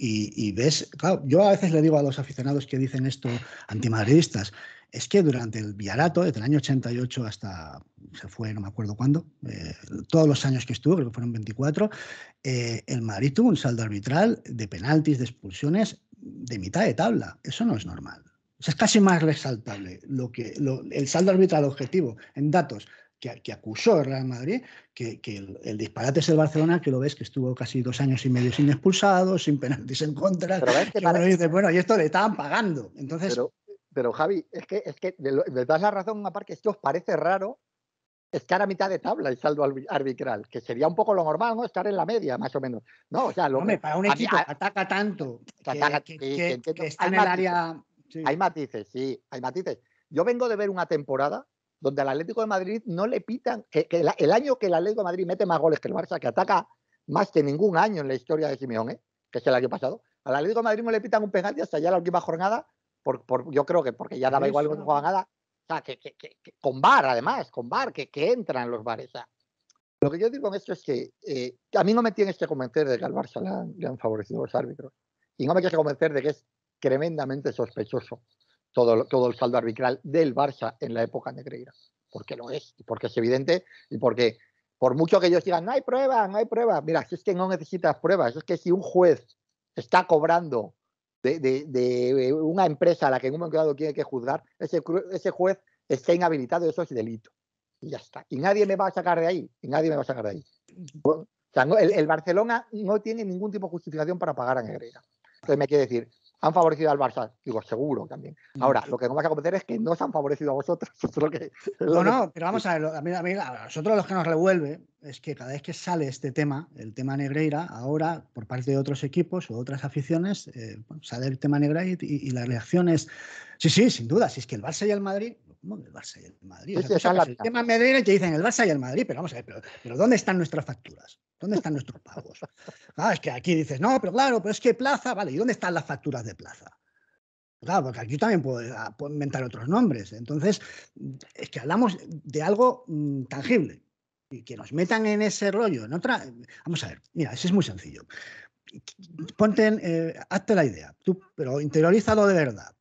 y, ves, claro, yo a veces le digo a los aficionados que dicen esto antimadridistas, es que durante el viarato, desde el año 88 hasta, se fue, no me acuerdo cuándo, eh, todos los años que estuvo, creo que fueron 24, eh, el Madrid tuvo un saldo arbitral de penaltis, de expulsiones, de mitad de tabla. Eso no es normal. es casi más resaltable lo que, el saldo arbitral objetivo en datos que, acusó el Real Madrid, que, el, disparate es el Barcelona, que lo ves que estuvo casi dos años y medio sin expulsados, sin penaltis en contra. Pero que dice, bueno, y esto le estaban pagando. Entonces... Pero, Javi, es que, es que le das la razón, aparte que esto os parece raro estar a mitad de tabla y saldo arbitral, que sería un poco lo normal, ¿no? Estar en la media, más o menos. No, o sea, Hombre, para un equipo ataca tanto, que, está en el área... Hay matices, sí, hay matices. Yo vengo de ver una temporada donde al Atlético de Madrid no le pitan, el año que el Atlético de Madrid mete más goles que el Barça, que ataca más que ningún año en la historia de Simeón, que es el año pasado, al Atlético de Madrid no le pitan un penalti hasta ya la última jornada, por, por yo creo que porque ya daba igual con nada, o sea, que, con bar además, con bar, que, que entran los bares. lo que yo digo con esto es que eh, a mí no me tienes que convencer de que al Barça le han, favorecido los árbitros. Y no me tienes que convencer de que es tremendamente sospechoso todo, todo el saldo arbitral del Barça en la época Negreira, porque lo es, y porque es evidente, y porque por mucho que ellos digan, no hay prueba, no hay prueba mira, si es que no necesitas pruebas, es que si un juez está cobrando de, de, eh, una empresa a la que en un momento tiene que juzgar, ese, ese juez está inhabilitado, eso es delito. Y ya está. Y nadie me va a sacar de ahí. Y nadie me va a sacar de ahí. O sea, el, el, Barcelona no tiene ningún tipo de justificación para pagar a Negreira. Entonces me quiere decir, han favorecido al Barça, digo, seguro también. Mm. Ahora, lo que no vas a cometer es que no se han favorecido a vosotros. [laughs] no, no, pero vamos a ver, a nosotros lo que nos revuelve es que cada vez que sale este tema, el tema Negreira, ahora por parte de otros equipos o otras aficiones, eh, sale el tema Negreira y, y, la reacción es, sí, sí, sin duda, si es que el Barça y el Madrid el Barça y el Madrid? el tema te el Barça y el Madrid, pero vamos a ver, pero, ¿dónde están nuestras facturas? ¿Dónde están nuestros pagos? Ah, es que aquí dices, no, pero claro, pero es que plaza, vale, ¿y dónde están las facturas de plaza? Claro, porque aquí también ah, puedo, inventar otros nombres. Entonces, es que hablamos de algo mm, tangible y que nos metan en ese rollo. En otra, vamos a ver, mira, eso es muy sencillo. Ponte, eh, hazte la idea, tú, pero interiorízalo de verdad.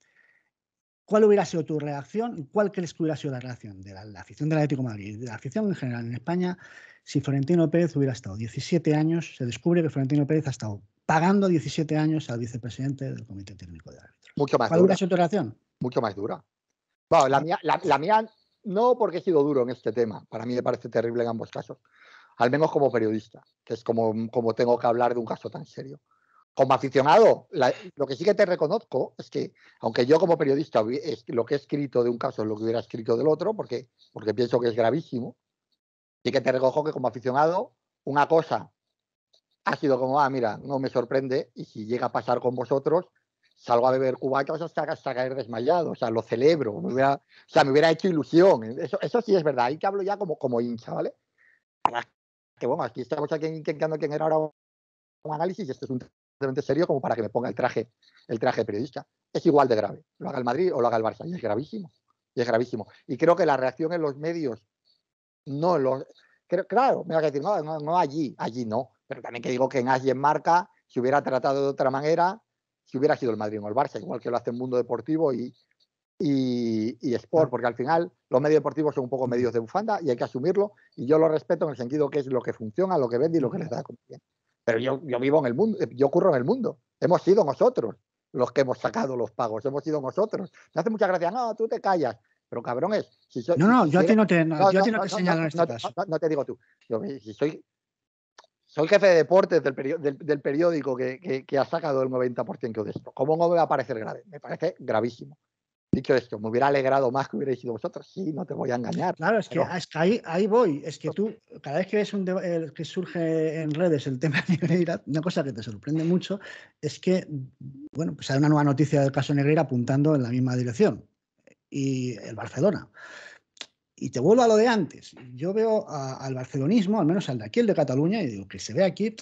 ¿Cuál hubiera sido tu reacción? ¿Cuál crees que hubiera sido la reacción de la, afición del Atlético de Madrid, de la afición en general en España, si Florentino Pérez hubiera estado 17 años? Se descubre que Florentino Pérez ha estado pagando 17 años al vicepresidente del Comité Técnico de Árbitros. Mucho más ¿Cuál dura. hubiera sido tu reacción? Mucho más dura. Bueno, la ah. mía, mía no porque he sido duro en este tema. Para mí me parece terrible en ambos casos. Al menos como periodista, que es como, como tengo que hablar de un caso tan serio como aficionado, lo que sí que te reconozco es que, aunque yo como periodista lo que he escrito de un caso es lo que hubiera escrito del otro, porque, porque pienso que es gravísimo, sí que te recojo que como aficionado, una cosa ha sido como, ah, mira, no me sorprende, y si llega a pasar con vosotros, salgo a beber cubatas hasta, hasta caer desmayado, o sea, lo celebro, o sea, me hubiera hecho ilusión, eso, sí es verdad, ahí que hablo ya como, como hincha, ¿vale? que bueno, aquí estamos aquí intentando Era un análisis, esto es un serio como para que me ponga el traje, el traje periodista. Es igual de grave, lo haga el Madrid o lo haga el Barça, y es gravísimo, y es gravísimo. Y creo que la reacción en los medios, no lo claro, me va a decir, no, allí, allí no, pero también que digo que en en Marca, si hubiera tratado de otra manera, si hubiera sido el Madrid o el Barça, igual que lo hace el Mundo Deportivo y, y, y, Sport, porque al final los medios deportivos son un poco medios de bufanda y hay que asumirlo, y yo lo respeto en el sentido que es lo que funciona, lo que vende y lo que les da confianza pero yo, vivo en el mundo, eh, yo ocurro en el mundo. Hemos sido nosotros los que hemos sacado los pagos, hemos sido nosotros. Me hace mucha gracia, no, tú te callas. Pero cabrón es. soy, no, no, yo, te, no, te, en No, te digo tú. Yo, eh, si soy, jefe de deportes del, del, periódico que, que, ha sacado el 90% de esto. ¿Cómo no me va a parecer grave? Me parece gravísimo. ¿Y crees que me hubiera alegrado más que hubiera dicho vosotros? Sí, no te voy a engañar. Claro, es que, ah, ahí, voy. Es que tú, cada vez que ves un que surge en redes el tema de Negreira, una cosa que te sorprende mucho es que, bueno, pues hay una nueva noticia del caso Negreira apuntando en la misma dirección. Y el Barcelona. Y te vuelvo a lo de antes. Yo veo al barcelonismo, al menos al de aquí, el de Cataluña, y digo que se ve aquí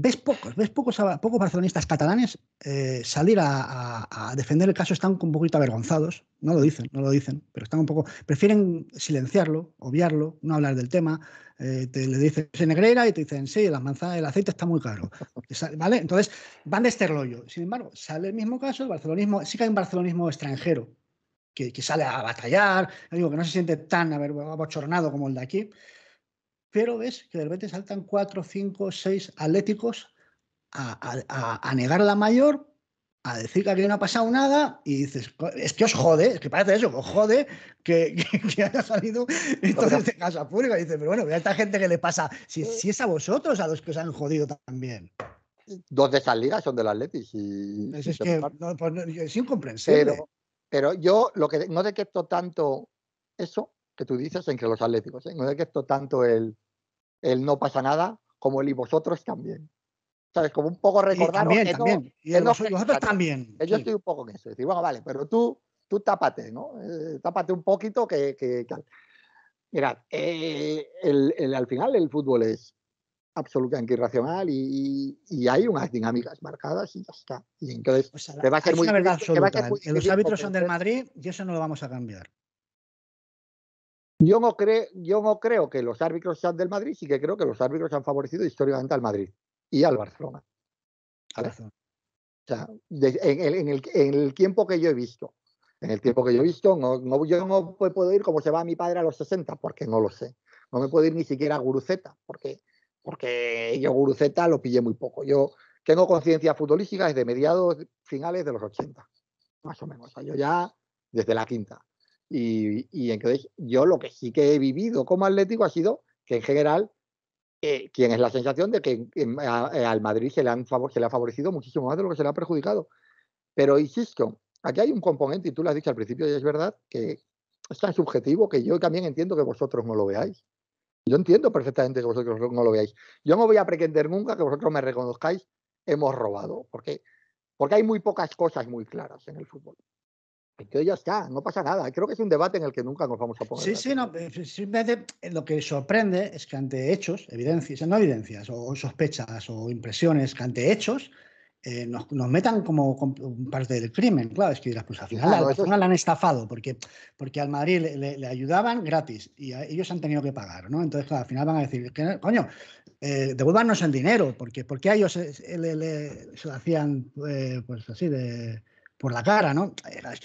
ves pocos, ves pocos, pocos barcelonistas catalanes eh, salir a, defender el caso, están un poquito avergonzados, no lo dicen, no lo dicen, pero están un poco, prefieren silenciarlo, obviarlo, no hablar del tema, eh, te, le dicen, se negrera y te dicen, sí, la manzana el aceite está muy caro, ¿vale? Entonces van de este rollo, sin embargo, sale el mismo caso, el barcelonismo, sí que hay un barcelonismo extranjero, que, que, sale a batallar, digo, que no se siente tan abochornado como el de aquí, pero ves que de repente saltan cuatro, cinco, seis atléticos a, negar la mayor, a decir que aquí no ha pasado nada, y dices, es que os jode, es que parece eso, os jode [laughs] que, haya salido entonces de casa pública. dices, pero bueno, a esta gente que le pasa, si, es a vosotros a los que os han jodido también. Dos de esas ligas son del Atletis. Pues pues y, es, incomprensible. Pero, yo lo que no detecto tanto eso que tú dices entre los atléticos. ¿eh? No es que esto tanto el, el no pasa nada como el y vosotros también. ¿Sabes? Como un poco recordar. Y, también, también. y el, vosotros, también. Yo estoy un poco en eso. Decir, bueno, vale, pero tú, tú tápate, ¿no? Eh, tápate un poquito que, que Mirad, eh, el, el, al final el fútbol es absolutamente irracional y, y, hay unas dinámicas marcadas y ya está. Y entonces, te va a ser muy, verdad absoluta. los árbitros son del Madrid y eso no lo vamos a cambiar. Yo no, creo, yo no creo que los árbitros sean del Madrid, sí que creo que los árbitros han favorecido históricamente al Madrid y al Barcelona. O en, el, en, el, tiempo que yo he visto, en el tiempo que yo he visto, no, yo no puedo ir como se va mi padre a los 60, porque no lo sé. No me puedo ir ni siquiera a Guruceta, porque, porque yo Guruceta lo pillé muy poco. Yo tengo conciencia futbolística desde mediados, finales de los 80, más o menos. yo ya desde la quinta. Y, entonces yo lo que sí que he vivido como Atlético ha sido que en general eh, quien es la sensación de que eh, al Madrid se le, ha favorecido muchísimo más de lo que se le ha perjudicado. Pero insisto, aquí hay un componente, y tú lo has dicho al principio, y es verdad, que es tan subjetivo que yo también entiendo que vosotros no lo veáis. Yo entiendo perfectamente que vosotros no lo veáis. Yo no voy a pretender nunca que vosotros me reconozcáis hemos robado, porque, porque hay muy pocas cosas muy claras en el fútbol que ya está, no pasa nada. Creo que es un debate en el que nunca nos vamos a poner. Sí, sí, no, eh, simplemente eh, lo que sorprende es que ante hechos, evidencias, no evidencias, o sospechas o impresiones, que ante hechos eh, nos, metan como, parte del crimen, claro, es que dirás, pues al final, la han estafado, porque, porque al Madrid le, ayudaban gratis y ellos han tenido que pagar, ¿no? Entonces, al final van a decir, coño, eh, devuélvanos el dinero, porque, porque a ellos se, le, hacían, pues así, de por la cara, ¿no?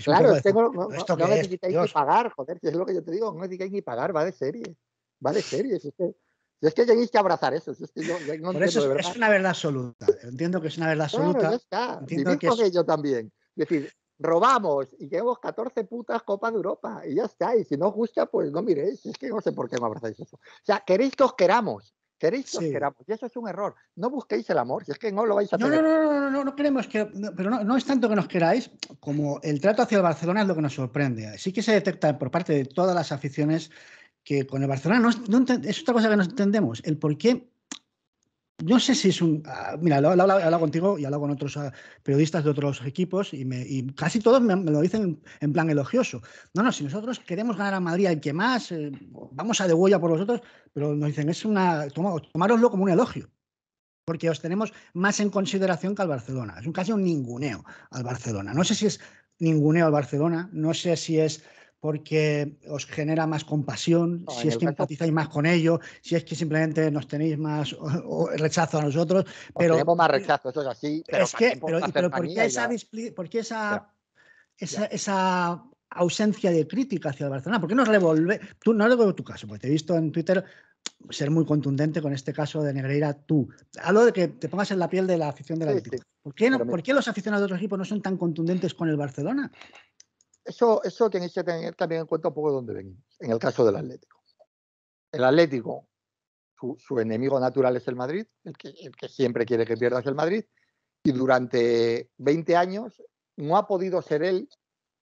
claro, tengo, no, ¿esto no, necesitáis ni pagar, joder, es lo que yo te digo, no necesitáis ni pagar, va de serie, va de serie, si es que, es que tenéis que abrazar eso, es que yo, no por eso es, es, una verdad absoluta, entiendo que es una verdad absoluta. ya está, entiendo que, yo también, es decir, robamos y llevamos 14 putas copas de Europa y ya está, y si no os gusta, pues no miréis, es que no sé por qué me abrazáis eso. O sea, queréis que os queramos, Queréis que queramos, y eso es un error. No busquéis el amor, si es que no lo vais a no, tener. No, no, no, no, no queremos que. pero no, es tanto que nos queráis, como el trato hacia el Barcelona es lo que nos sorprende. Sí que se detecta por parte de todas las aficiones que con el Barcelona es, es otra cosa que no entendemos, el por qué no sé si es un. Ah, mira, lo he hablado contigo y hablo con otros ah, periodistas de otros equipos y, casi todos me, lo dicen en, plan elogioso. No, no, si nosotros queremos ganar a Madrid, al que más, eh, vamos a de huella por vosotros, pero nos dicen, es una. tomároslo como un elogio porque os tenemos más en consideración que al Barcelona. Es un caso un ninguneo al Barcelona. No sé si es ninguneo al Barcelona, no sé si es porque os genera más compasión, si es que empatizáis más con ellos, si es que simplemente nos tenéis más rechazo a nosotros. Pero, tenemos más rechazo, eso es así. Pero es que, pero, ¿por qué esa, esa, ausencia de crítica hacia el Barcelona? ¿Por qué no revolve? Tú no tu caso, porque te he visto en Twitter ser muy contundente con este caso de Negreira tú. Hablo de que te pongas en la piel de la afición de la sí, ¿Por, qué no, ¿Por qué los aficionados de otro equipo no son tan contundentes con el Barcelona? eso, eso que tener también en cuenta un poco de dónde venimos, en el caso del Atlético. El Atlético, su, enemigo natural es el Madrid, el que, siempre quiere que pierdas el Madrid, y durante 20 años no ha podido ser él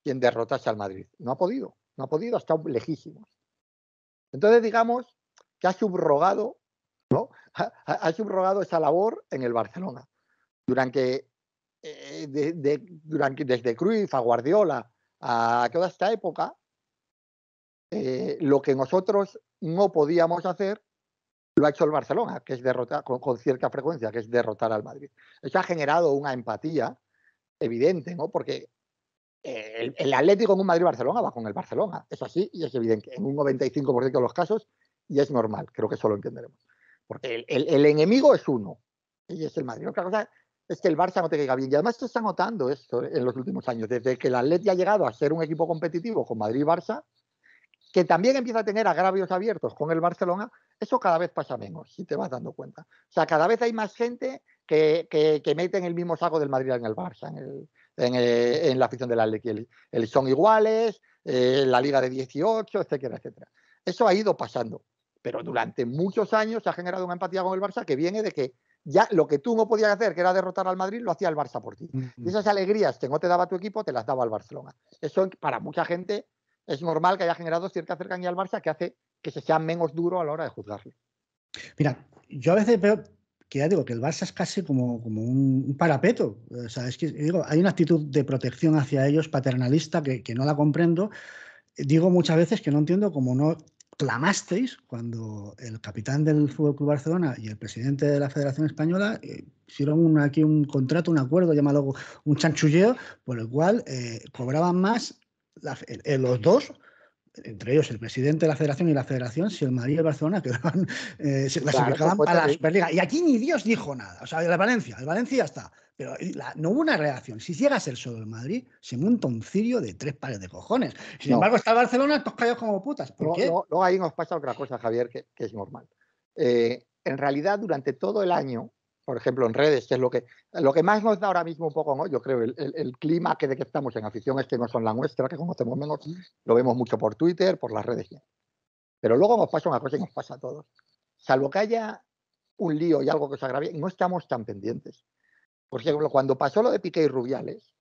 quien derrotase al Madrid. No ha podido, no ha podido, ha estado lejísimos. Entonces, digamos que ha subrogado, ¿no? Ha, subrogado esa labor en el Barcelona. Durante, eh, durante, desde Cruyff a Guardiola, a toda esta época, eh, lo que nosotros no podíamos hacer, lo ha hecho el Barcelona, que es derrotar con, cierta frecuencia, que es derrotar al Madrid. Eso ha generado una empatía evidente, ¿no? Porque eh, el, Atlético en un Madrid-Barcelona va con el Barcelona, es así y es evidente, en un 95% de los casos, y es normal, creo que eso lo entenderemos. Porque el, enemigo es uno, y es el Madrid. Otra cosa es que el Barça no te queda bien. Y además se está notando esto en los últimos años, desde que el Atleti ha llegado a ser un equipo competitivo con Madrid y Barça, que también empieza a tener agravios abiertos con el Barcelona, eso cada vez pasa menos, si te vas dando cuenta. O sea, cada vez hay más gente que, que, mete en el mismo saco del Madrid en el Barça, en, el, en, eh, la afición del Atleti. son iguales, eh, la liga de 18, etcétera, etcétera. Eso ha ido pasando, pero durante muchos años se ha generado una empatía con el Barça que viene de que ya lo que tú no podías hacer, que era derrotar al Madrid, lo hacía el Barça por ti. Y esas alegrías que no te daba tu equipo, te las daba el Barcelona. Eso para mucha gente es normal que haya generado cierta cercanía al Barça que hace que se sea menos duro a la hora de juzgarle. Mira, yo a veces veo que ya digo que el Barça es casi como, como un parapeto. que digo, hay una actitud de protección hacia ellos paternalista que no la comprendo digo muchas veces que no entiendo cómo no clamasteis cuando el capitán del Fútbol Club Barcelona y el presidente de la Federación Española eh, hicieron aquí un contrato, un acuerdo, llamado un chanchulleo, por el cual eh, cobraban más eh, los dos entre ellos el presidente de la federación y la federación, si el Madrid y el Barcelona quedaban, eh, se clasificaban para pues la Superliga. Y aquí ni Dios dijo nada. O sea, el Valencia, el Valencia ya está. Pero no hubo una reacción. Si llega a ser solo el Madrid, se monta un cirio de tres pares de cojones. Sin embargo, está el Barcelona, todos callados como putas. ¿Por ahí nos pasa otra cosa, Javier, que, es normal. Eh, en realidad, durante todo el año, por ejemplo, en redes, que es lo que, lo que más nos da ahora mismo un poco, yo creo, el, el, clima que de que estamos en afición este no son la nuestra, que conocemos menos, mm. lo vemos mucho por Twitter, por las redes. Pero luego nos pasa una cosa y nos pasa a todos. Salvo que haya un lío y algo que os agravie, no estamos tan pendientes. Por ejemplo, cuando pasó lo de Piqué y Rubiales,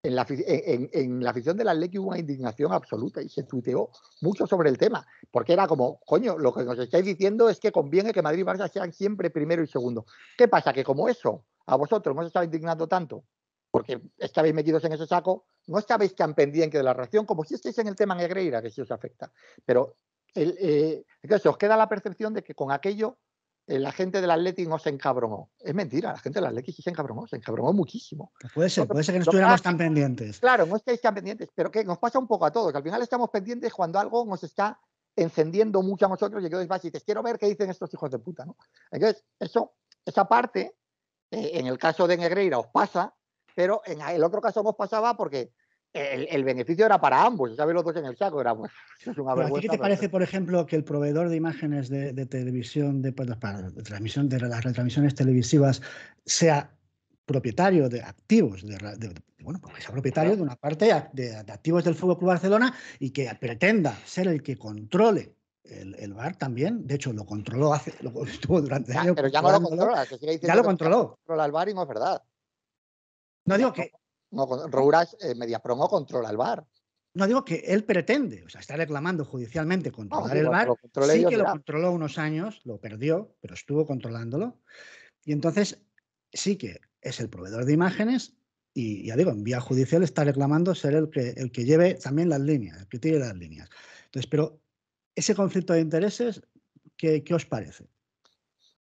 en la, en, en la afición del hubo una indignación absoluta y se tuiteó mucho sobre el tema, porque era como, coño, lo que nos estáis diciendo es que conviene que Madrid y Barça sean siempre primero y segundo. ¿Qué pasa? Que como eso, a vosotros no os estaba indignando tanto, porque estabais metidos en ese saco, no estabais tan pendiente de la reacción como si estéis en el tema Negreira, que sí os afecta. Pero el, eh, entonces os queda la percepción de que con aquello la gente del Atleti no se encabronó. Es mentira, la gente del Atleti sí se encabronó, se encabronó muchísimo. Pues puede ser, puede ser que no estuviéramos tan pendientes. Claro, no estáis tan pendientes, pero que nos pasa un poco a todos, al final estamos pendientes cuando algo nos está encendiendo mucho a nosotros y entonces vas y quiero ver qué dicen estos hijos de puta, ¿no? Entonces, eso, esa parte, eh, en el caso de Negreira os pasa, pero en el otro caso nos pasaba porque el, beneficio era para ambos, ¿sabes? Los dos en el saco era [laughs] qué te parece, por ejemplo, que el proveedor de imágenes de, televisión, de, pues, transmisión, de las retransmisiones televisivas, sea propietario de activos, bueno, porque pues sea propietario de una parte de, activos del FC Club Barcelona y que pretenda ser el que controle el, bar también, de hecho lo controló hace, [laughs] estuvo durante años. Pero ya no lo controla, ya lo controló. Controla el bar y no es verdad. No digo que no, Rouras, eh, Mediapro controla el bar. No digo que él pretende, o sea, está reclamando judicialmente controlar el bar. Sí que lo controló unos años, lo perdió, pero estuvo controlándolo. Y entonces sí que es el proveedor de imágenes y ya digo, en vía judicial está reclamando ser el que, el que lleve también las líneas, el que tire las líneas. Entonces, pero ese conflicto de intereses, ¿qué, qué os parece?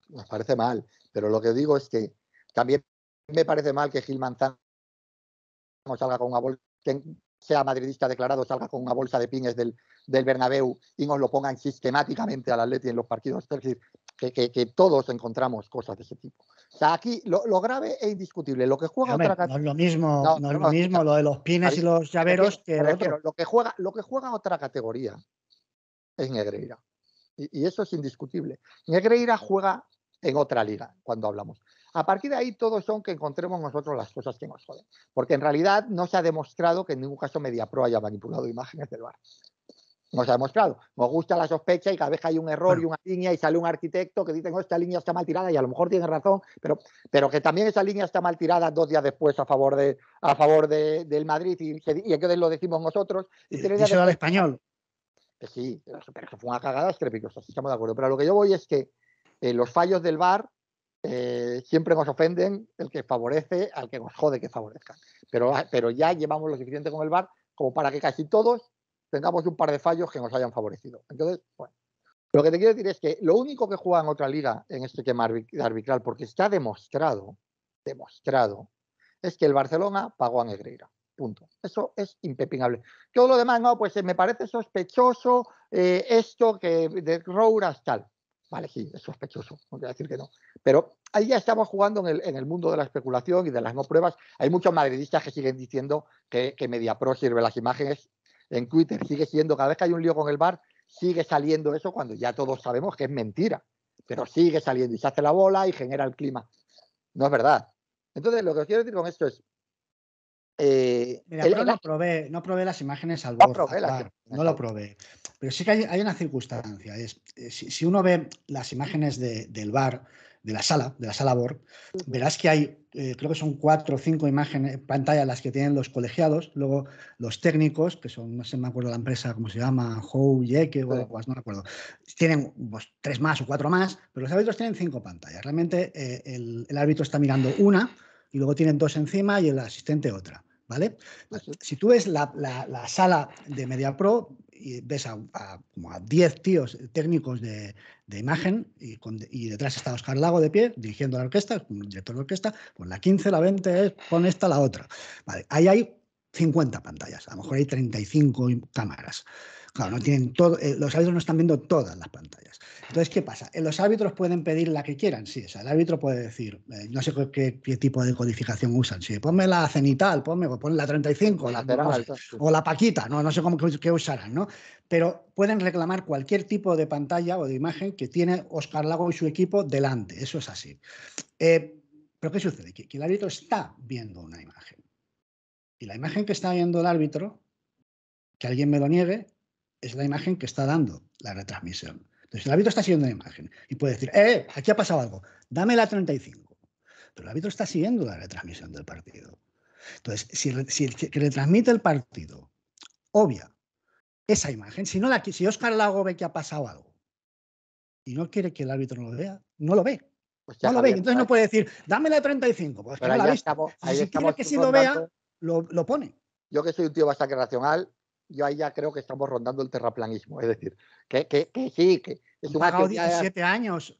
Nos parece mal, pero lo que digo es que también me parece mal que Gil Manzano salga con una bolsa, sea madridista declarado, salga con una bolsa de pines del, del Bernabéu y nos lo pongan sistemáticamente al Atleti en los partidos. Es decir, que, todos encontramos cosas de ese tipo. O sea, aquí lo, grave e indiscutible. Lo que juega otra No es lo mismo, no, es lo mismo lo de los pines y los llaveros que, Lo que juega, lo que juega otra categoría es Negreira. y, eso es indiscutible. Negreira juega en otra liga cuando hablamos. A partir de ahí, todos son que encontremos nosotros las cosas que nos joden. Porque en realidad no se ha demostrado que en ningún caso MediaPro haya manipulado imágenes del bar. No se ha demostrado. Nos gusta la sospecha y cada vez que hay un error y una línea y sale un arquitecto que dice, no, esta línea está mal tirada y a lo mejor tiene razón, pero, pero que también esa línea está mal tirada dos días después a favor, de, a favor del Madrid y, y entonces lo decimos nosotros. Y, se da al español. sí, pero eso, fue una cagada estrepitosa, estamos de acuerdo. Pero lo que yo voy es que eh, los fallos del VAR eh, siempre nos ofenden el que favorece al que nos jode que favorezca. Pero, ah, pero ya llevamos lo suficiente con el VAR como para que casi todos tengamos un par de fallos que nos hayan favorecido. Entonces, bueno, lo que te quiero decir es que lo único que juega en otra liga en este tema arbitral, porque está demostrado, demostrado, es que el Barcelona pagó a Negreira. Punto. Eso es impepinable. Todo lo demás, no, pues eh, me parece sospechoso eh, esto que de Rouras tal. Vale, sí, es sospechoso, no quiero decir que no. Pero ahí ya estamos jugando en el, mundo de la especulación y de las no pruebas. Hay muchos madridistas que siguen diciendo que, que MediaPro sirve las imágenes en Twitter. Sigue siendo, cada vez que hay un lío con el bar, sigue saliendo eso cuando ya todos sabemos que es mentira. Pero sigue saliendo y se hace la bola y genera el clima. No es verdad. Entonces, lo que quiero decir con esto es, eh, no, probé, no las imágenes al no no lo probé. Pero sí que hay, una circunstancia. Es, eh, si, uno ve las imágenes del bar, de la sala, de la sala BOR, verás que hay, eh, creo que son cuatro o cinco imágenes, pantallas las que tienen los colegiados, luego los técnicos, que son, no sé, me acuerdo la empresa, cómo se llama, How, Yeke o algo no acuerdo tienen pues, tres más o cuatro más, pero los árbitros tienen cinco pantallas. Realmente el, el árbitro está mirando una y luego tienen dos encima y el asistente otra. ¿vale? Pues si tú ves la, sala de MediaPro y ves a, 10 tíos técnicos de, imagen y, detrás está Oscar Lago de pie dirigiendo la orquesta, un director de orquesta, pues la 15, la 20 es, pon esta, la otra. ahí hay 50 pantallas, a lo mejor hay 35 cámaras. Claro, no tienen eh, los árbitros no están viendo todas las pantallas. Entonces, ¿qué pasa? Eh, los árbitros pueden pedir la que quieran, sí. O sea, el árbitro puede decir, eh, no sé qué, tipo de codificación usan, sí, ponme la cenital, ponme, pues la 35, o, la paquita, no, no sé cómo qué, usarán, ¿no? Pero pueden reclamar cualquier tipo de pantalla o de imagen que tiene Oscar Lago y su equipo delante, eso es así. Pero ¿qué sucede? que el árbitro está viendo una imagen. Y la imagen que está viendo el árbitro, que alguien me lo niegue, es la imagen que está dando la retransmisión. Entonces el árbitro está siguiendo la imagen y puede decir, eh, aquí ha pasado algo, dame la 35. Pero el árbitro está siguiendo la retransmisión del partido. Entonces, si, si el que retransmite el partido obvia esa imagen, si, no si Oscar Lago ve que ha pasado algo y no quiere que el árbitro lo vea, no lo ve. Pues no lo ve, entonces no puede decir, dame la 35. Pues que no la si quiere que sí lo vea, lo, lo pone yo que soy un tío bastante racional, yo ahí ya creo que estamos rondando el terraplanismo. Es decir, que, que, que sí, que es Han pagado 17 años.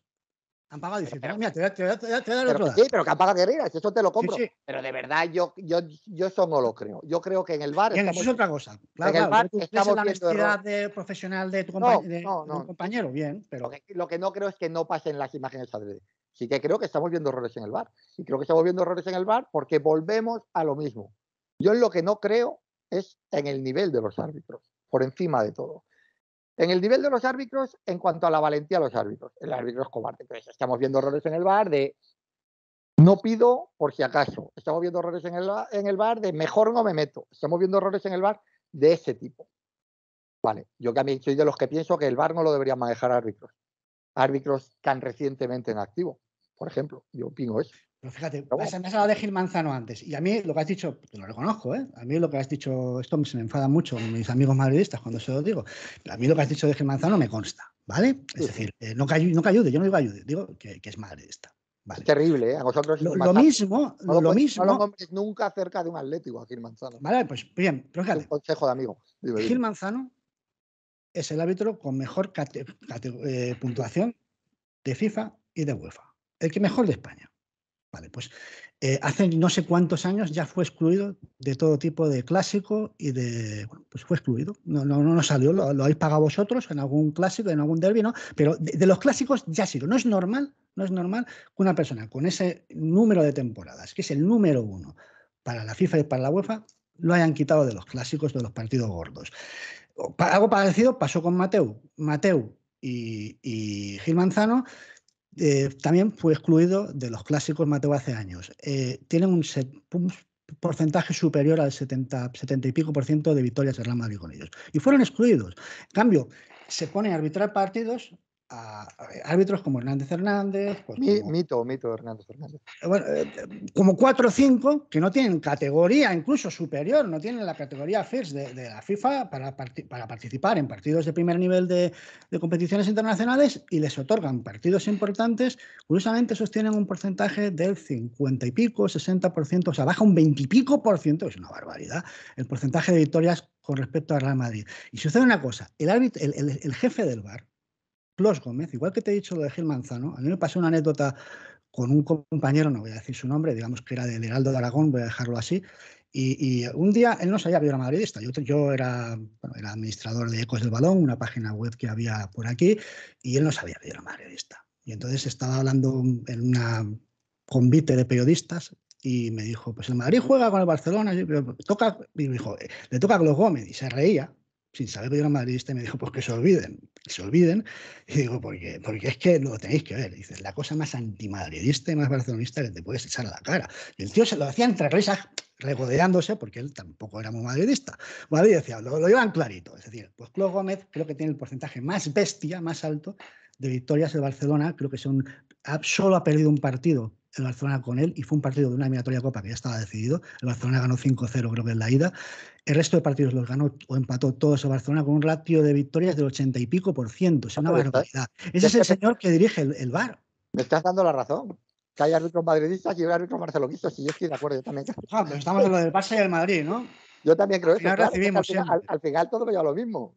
Han pagado 17 años. Mira, te voy otro Sí, pero que han pagado guerreras, eso te lo compro. Pero de verdad, yo, yo, yo eso no lo creo. Yo creo que en el bar. eso es otra cosa. Claro, en el bar estamos la honestidad de profesional de tu no, no, compañero, bien. pero Lo que, no creo es que no pasen las imágenes DD. Sí que creo que estamos viendo errores en el bar. Y creo que estamos viendo errores en el bar porque volvemos a lo mismo. Yo en lo que no creo es en el nivel de los árbitros, por encima de todo. En el nivel de los árbitros, en cuanto a la valentía de los árbitros, el árbitro es cobarde. estamos viendo errores en el bar de no pido por si acaso. Estamos viendo errores en el, en el bar de mejor no me meto. Estamos viendo errores en el bar de ese tipo. Vale, yo también soy de los que pienso que el bar no lo deberían manejar árbitros. Árbitros tan recientemente en activo, por ejemplo. Yo opino eso. Pero fíjate, me has hablado de Gil Manzano antes. Y a mí lo que has dicho, te lo reconozco, ¿eh? A mí lo que has dicho, esto se me enfada mucho con mis amigos madridistas cuando se lo digo. a mí lo que has dicho de Gil Manzano me consta, ¿vale? Es decir, eh, no, que ayude, yo no digo ayude, digo que, es madridista. Es terrible, ¿eh? A vosotros. Lo, mismo, lo, mismo. No nunca acerca de un Atlético a Gil Manzano. Vale, pues bien, pero Un consejo de amigo. Gil Manzano es el árbitro con mejor eh, puntuación de FIFA y de UEFA. El que mejor de España. Vale, pues eh, hace no sé cuántos años ya fue excluido de todo tipo de clásico y de. Bueno, pues fue excluido. No, no, no salió, lo, habéis pagado vosotros en algún clásico, en algún derbi Pero de, los clásicos ya ha sido. No es normal, no es normal que una persona con ese número de temporadas, que es el número uno para la FIFA y para la UEFA, lo hayan quitado de los clásicos de los partidos gordos. Algo parecido pasó con Mateu. Mateu y, y Gil Manzano eh, también fue excluido de los clásicos Mateo hace años. Eh, tienen un, porcentaje superior al 70, 70 y pico por ciento de victorias de Real Madrid con ellos. Y fueron excluidos. En cambio, se ponen a arbitrar partidos a, árbitros como Hernández Hernández. Ah, pues mito, mito Hernández Hernández. Eh, eh, como cuatro o cinco que no tienen categoría, incluso superior, no tienen la categoría FIRST de, la FIFA para, participar en partidos de primer nivel de, competiciones internacionales y les otorgan partidos importantes. Curiosamente, sostienen un porcentaje del 50 y pico, 60%, o sea, baja un 20 y pico por ciento, es una barbaridad, el porcentaje de victorias con respecto a Real Madrid. Y sucede una cosa, el, el, jefe del bar. Clos Gómez, igual que te he dicho lo de Gil Manzano, a mí me pasó una anécdota con un compañero, no voy a decir su nombre, digamos que era del Heraldo de Aragón, voy a dejarlo así, y, un día él no sabía que era madridista, yo, yo era, bueno, era administrador de Ecos del Balón, una página web que había por aquí, y él no sabía que madridista. Y entonces estaba hablando en un convite de periodistas y me dijo, pues el Madrid juega con el Barcelona, toca, me dijo, le toca a Glos Gómez, y se reía, sin saber que yo era madridista, y me dijo, pues que se olviden, que se olviden. Y digo, porque, porque es que lo tenéis que ver. dices, la cosa más antimadridista y más barcelonista que te puedes echar a la cara. Y el tío se lo hacía entre risas, regodeándose, porque él tampoco era muy madridista. Madrid decía, lo, lo llevan clarito. Es decir, pues Claude Gómez creo que tiene el porcentaje más bestia, más alto de victorias de Barcelona. Creo que son, solo ha perdido un partido el Barcelona con él y fue un partido de una eliminatoria copa que ya estaba decidido. El Barcelona ganó 5-0 creo que en la ida. El resto de partidos los ganó o empató todos el Barcelona con un ratio de victorias del 80 y pico por ciento. Es una barbaridad. Ese es el señor que dirige el, el bar. Me estás dando la razón que haya árbitros madridistas y hay árbitros barcelonistas, si yo estoy de acuerdo, yo también. Ah, pero estamos en lo del Barça y el Madrid, ¿no? Yo también creo eso. al, final, todo veía lo mismo.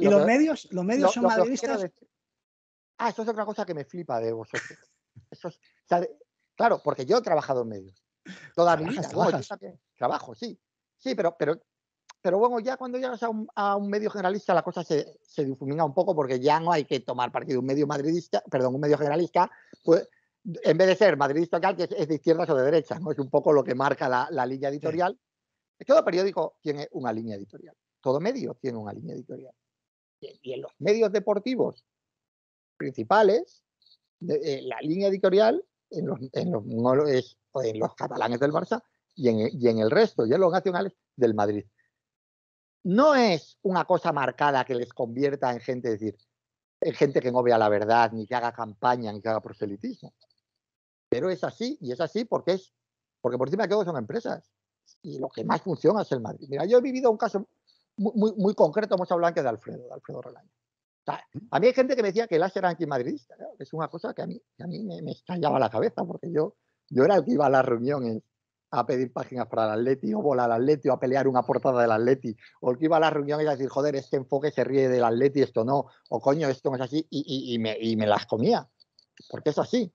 y los, medios, los medios son madridistas? Ah, eso es otra cosa que me flipa de vosotros. Claro, porque yo he trabajado en medios. Toda mi ah, vida. trabajo, sí. Sí, pero, pero, pero bueno, ya cuando llegas a un, medio generalista la cosa se, difumina un poco porque ya no hay que tomar partido. Un medio madridista, perdón, un medio generalista, pues en vez de ser madridista o que es, de izquierdas o de derecha ¿no? Es un poco lo que marca la, línea editorial. Todo periódico tiene una línea editorial. Todo medio tiene una línea editorial. y en los medios deportivos principales, eh, la línea editorial en los, pues, en los catalanes del Barça y en, y en, el resto, y en los nacionales del Madrid. No es una cosa marcada que les convierta en gente, decir, en gente que no vea la verdad, ni que haga campaña, ni que haga proselitismo. Pero es así, y es así porque es, porque por encima de todo son empresas. Y lo que más funciona es el Madrid. Mira, yo he vivido un caso muy, concreto, hemos hablado antes de Alfredo, de Alfredo Relaño. ¿Mm? a mí hay gente que me decía que Láser era antimadridista, ¿no? es una cosa que a mí, a mí me, estallaba la cabeza, porque yo, yo era el que iba a las reuniones a pedir páginas para el Atleti, o volar al Atleti, o a pelear una portada del Atleti, o el que iba a las reuniones a decir, joder, este enfoque se ríe del Atleti, esto no, o coño, esto no es así, y, me, las comía, porque es así.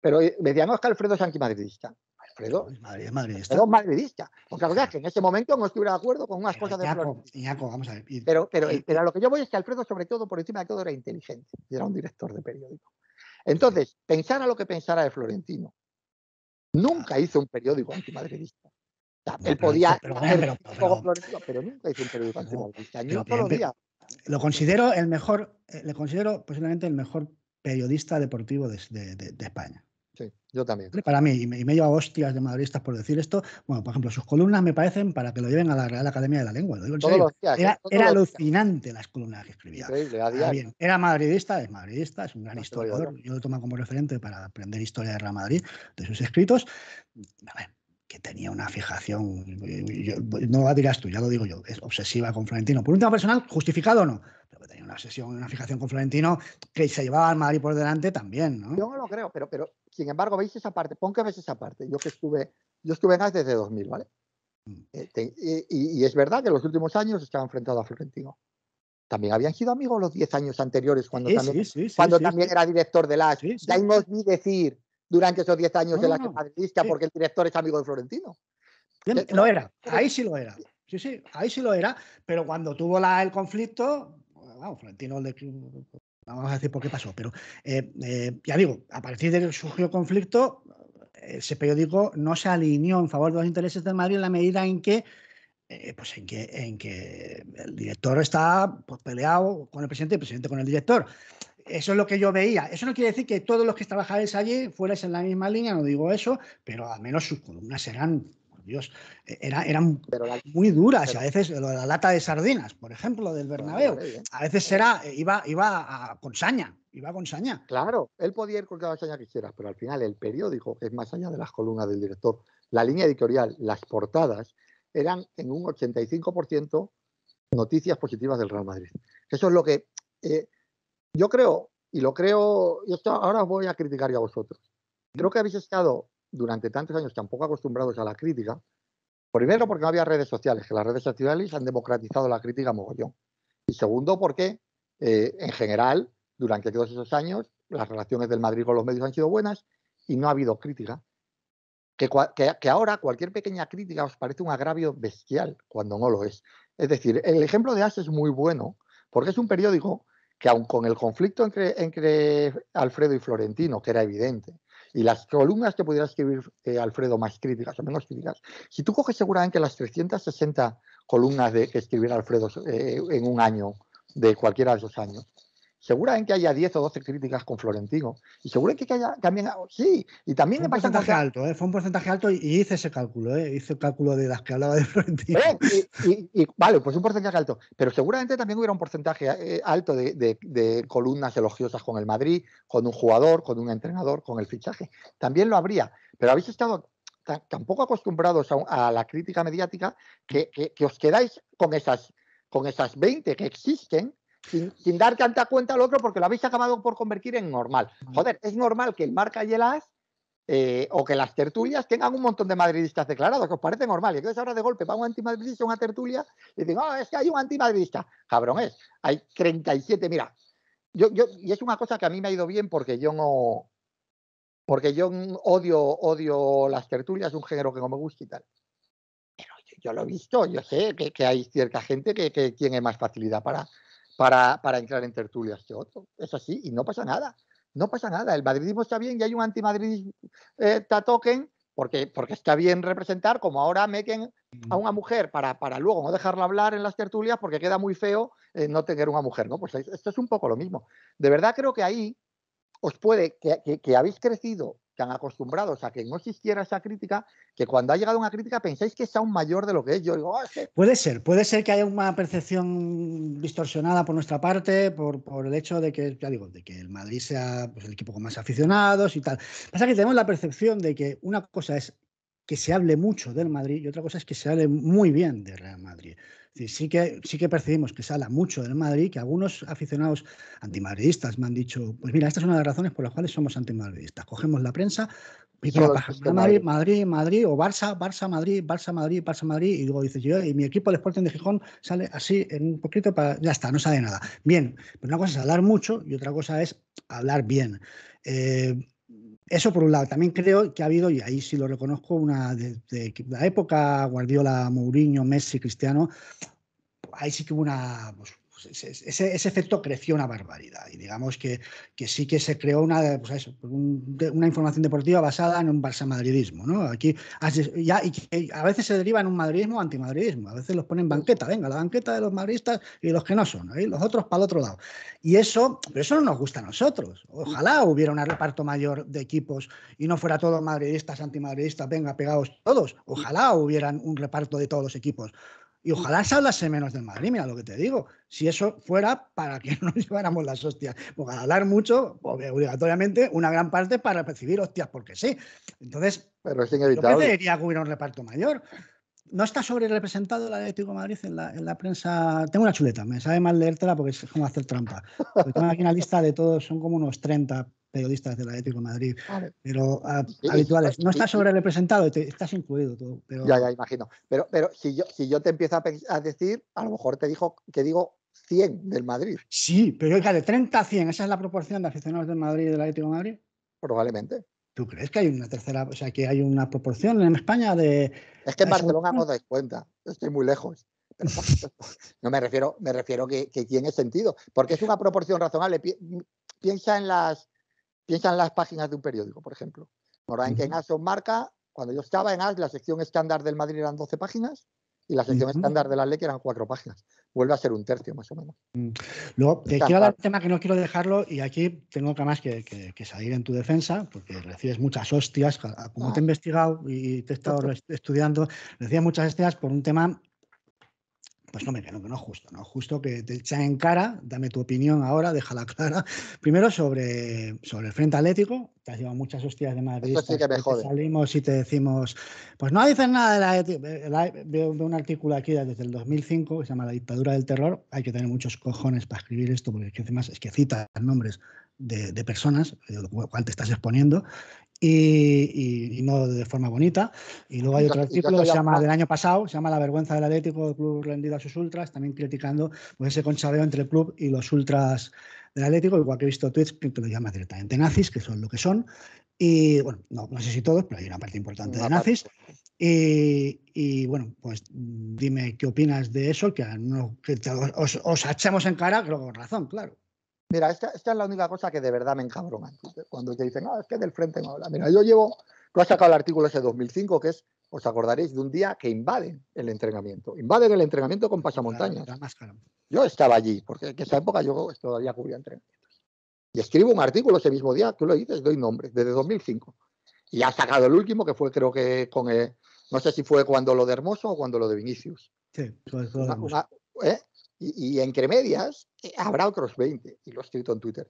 Pero eh, me decían, que Alfredo es antimadridista. Alfredo Es madridista. madridista. Porque la verdad es que en ese momento no estuviera de acuerdo con unas cosas de Florentino. Pero vamos a ver. pero, pero, lo que yo voy es que Alfredo, sobre todo, por encima de todo, era inteligente. Era un director de periódico. Entonces, pensara lo que pensara de Florentino. Nunca hizo un periódico antimadridista. él podía pero, pero, Florentino, pero nunca hizo un periódico antimadridista. Ni los Lo considero el mejor, eh, le considero posiblemente el mejor periodista deportivo de España. Sí, yo también. Para mí, y me, me hostias de madridistas por decir esto. Bueno, por ejemplo, sus columnas me parecen para que lo lleven a la Real Academia de la Lengua. Lo digo era, ¿eh? alucinante las columnas que escribía. era, bien, madridista, es madridista, es un gran historiador. Yo lo tomo como referente para aprender historia de Real Madrid, de sus escritos que tenía una fijación, eh, no la dirás tú, ya lo digo yo, es obsesiva con Florentino. Por un tema personal, justificado o no, pero que tenía una obsesión, una fijación con Florentino que se llevaba al Madrid por delante también, ¿no? Yo no lo creo, pero, pero sin embargo, veis esa parte, pon que veis esa parte. Yo que estuve, yo estuve en AS desde 2000, ¿vale? Mm. Eh, y, es verdad que los últimos años estaba enfrentado a Florentino. También habían sido amigos los 10 años anteriores cuando también, cuando también era director del AS. Ya os decir, durante esos 10 años de la no, ah, porque el director es amigo de Florentino. Lo era, ahí sí lo era. Sí, sí, ahí sí lo era, pero cuando tuvo el conflicto, Florentino vamos a decir por qué pasó, pero eh, eh, ya digo, a partir de que surgió el conflicto, ese periódico no se alineó en favor de los intereses del Madrid en la medida en que eh, pues en que, en que el director está pues, peleado con el presidente y el presidente con el director. Eso es lo que yo veía. Eso no quiere decir que todos los que trabajáis allí fueran en la misma línea, no digo eso, pero al menos sus columnas eran Dios, e-, eran muy duras. a veces lo de la lata de sardinas, por ejemplo, del Bernabéu, a veces era, eh, iba, iba a, con saña, iba Claro, él podía ir con cada saña que quisiera, pero al final el periódico es más allá de las columnas del director. La línea editorial, las portadas, eran en un 85% noticias positivas del Real Madrid. Eso es lo que eh, yo creo, y lo creo, esto ahora os voy a criticar ya a vosotros. Creo que habéis estado durante tantos años tampoco acostumbrados a la crítica. Primero, porque no había redes sociales, que las redes sociales han democratizado la crítica mogollón. Y segundo, porque eh, en general, durante todos esos años, las relaciones del Madrid con los medios han sido buenas y no ha habido crítica. Que, que, ahora cualquier pequeña crítica os parece un agravio bestial cuando no lo es. Es decir, el ejemplo de As es muy bueno porque es un periódico que aun con el conflicto entre, Alfredo y Florentino, que era evidente, y las columnas que pudiera escribir eh, Alfredo más críticas o menos críticas, si tú coges seguramente las 360 columnas de, que escribiera Alfredo eh, en un año, de cualquiera de esos años, seguramente haya 10 o 12 críticas con Florentino. Y seguramente que haya también. Ah, sí, y también fue un porcentaje alto, ¿eh? fue un porcentaje alto y, hice ese cálculo, ¿eh? hice el cálculo de las que hablaba de Florentino. Y, vale, pues un porcentaje alto. Pero seguramente también hubiera un porcentaje eh, alto de, columnas elogiosas con el Madrid, con un jugador, con un entrenador, con el fichaje. También lo habría. Pero habéis estado tampoco acostumbrados a, la crítica mediática que, os quedáis con esas, con esas 20 que existen sin, dar tanta cuenta al otro porque lo habéis acabado por convertir en normal. Joder, es normal que el marca y el eh, as o que las tertulias tengan un montón de madridistas declarados, que os parece normal. Y entonces ahora de golpe va un antimadridista a una tertulia y dicen, oh, es que hay un antimadridista. Cabrón es, hay 37, mira. Yo, yo, y es una cosa que a mí me ha ido bien porque yo no, porque yo odio, odio las tertulias, un género que no me gusta y tal. Pero yo, lo he visto, yo sé que, hay cierta gente que tiene más facilidad para, para, para entrar en tertulias que otro. Oh, es así, y no pasa nada. No pasa nada. El madridismo está bien y hay un antimadridismo eh, porque, porque está bien representar, como ahora meten a una mujer para, para luego no dejarla hablar en las tertulias porque queda muy feo eh, no tener una mujer, ¿no? Pues esto es un poco lo mismo. De verdad creo que ahí os puede, que habéis crecido tan acostumbrados a que no existiera esa crítica, que cuando ha llegado una crítica pensáis que es aún mayor de lo que es. Yo digo, oh, Puede ser, puede ser que haya una percepción distorsionada por nuestra parte, por, por el hecho de que, ya digo, de que el Madrid sea pues, el equipo con más aficionados y tal. Pasa que tenemos la percepción de que una cosa es que se hable mucho del Madrid y otra cosa es que se hable muy bien de Real Madrid sí que, sí que percibimos que se habla mucho del Madrid, que algunos aficionados antimadridistas me han dicho, pues mira, esta es una de las razones por las cuales somos antimadridistas. Cogemos la prensa, este Madrid, Madrid, Madrid, o Barça, Barça, Madrid, Barça, Madrid, Barça, Madrid, y luego dices yo, y mi equipo, de Sporting de Gijón, sale así en un poquito, para, ya está, no sale nada. Bien, pero una cosa es hablar mucho y otra cosa es hablar bien. Eh, eso por un lado. También creo que ha habido, y ahí sí lo reconozco, una de, la época Guardiola, Mourinho, Messi, Cristiano, ahí sí que hubo una, pues, ese, efecto creció una barbaridad. Y digamos que, que sí que se creó una, pues pues una información deportiva basada en un barça-madridismo. ¿no? Aquí, ya, a veces se deriva en un madridismo antimadridismo. A veces los ponen banqueta, venga, la banqueta de los madridistas y los que no son, ¿eh? los otros para el otro lado. Y eso, pero eso no nos gusta a nosotros. Ojalá hubiera un reparto mayor de equipos y no fuera todo madridistas, antimadridistas, venga, pegados todos. Ojalá hubieran un reparto de todos los equipos. Y ojalá se hablase menos del Madrid, mira lo que te digo. Si eso fuera para que [laughs] no lleváramos las hostias. Porque al hablar mucho, pues, obligatoriamente, una gran parte para percibir hostias, porque sí. Entonces, Pero es inevitable. yo que hubiera un reparto mayor. No está sobre representado el Atlético de Madrid en la, en la, prensa. Tengo una chuleta, me sabe mal leértela porque es como hacer trampa. tengo aquí una lista de todos, son como unos 30 periodistas del Atlético de Madrid, pero ah, habituales. No estás sobre representado, estás incluido tú. Pero... Ya, ya, imagino. Pero, pero si, yo, si yo te empiezo a, decir, a lo mejor te dijo que digo 100 del Madrid. Sí, pero de 30 a 100, ¿esa es la proporción de aficionados del Madrid y del Atlético de Madrid? Probablemente. ¿Tú crees que hay una tercera, o sea, que hay una proporción en España de... Es que en Barcelona no dais cuenta, estoy muy lejos. [laughs] no me refiero, me refiero que, que tiene sentido, porque es una proporción razonable. Piensa en las Piensa en las páginas de un periódico, por ejemplo. en AS marca, cuando yo estaba en AS, la sección estándar del Madrid eran 12 páginas y la sección estándar de la ley eran cuatro páginas. Vuelve a ser un tercio, más o menos. Mm. Luego, te quiero dar un tema que no quiero dejarlo y aquí tengo que más que, salir en tu defensa porque recibes muchas hostias. Como te he ah. investigado y te he estado estudiando, recibes muchas hostias por un tema pues no, me que que no es justo, no es justo que te echen en cara, dame tu opinión ahora, déjala [laughs] clara. Primero sobre, sobre el Frente Atlético, te has llevado muchas hostias de Madrid. Sí salimos y te decimos, pues no dices nada de la... Veo un artículo aquí desde el 2005 que se llama La dictadura del terror, hay que tener muchos cojones para escribir esto, porque es que más es que cita nombres de, de, personas, lo cual te estás exponiendo, y, no de forma bonita. Y luego hay otro artículo que se llama del año pasado, se llama La vergüenza del Atlético, el club rendido a sus ultras, también criticando pues, ese conchabeo entre el club y los ultras del Atlético, igual que he visto tweets que lo llama directamente nazis, que son lo que son. Y bueno, no, no sé si todos, pero hay una parte importante de nazis. Y, bueno, pues dime qué opinas de eso, que, no, que os, os, en cara, creo que con razón, claro. Mira, esta, es la única cosa que de verdad me encabrona. Cuando te dicen, ah, es que del frente no habla. Mira, yo llevo, tú has sacado el artículo ese 2005, que es, os acordaréis, de un día que invaden el entrenamiento. Invaden el entrenamiento con pasamontañas. Yo estaba allí, porque en esa época yo todavía cubría entrenamientos. Y escribo un artículo ese mismo día, tú lo dices, doy nombre, desde 2005. Y ha sacado el último, que fue creo que con, no sé si fue cuando lo de Hermoso o cuando lo de Vinicius. Sí, pues, una, ¿eh? Y, entre medias eh, habrá otros 20, y lo he escrito en Twitter.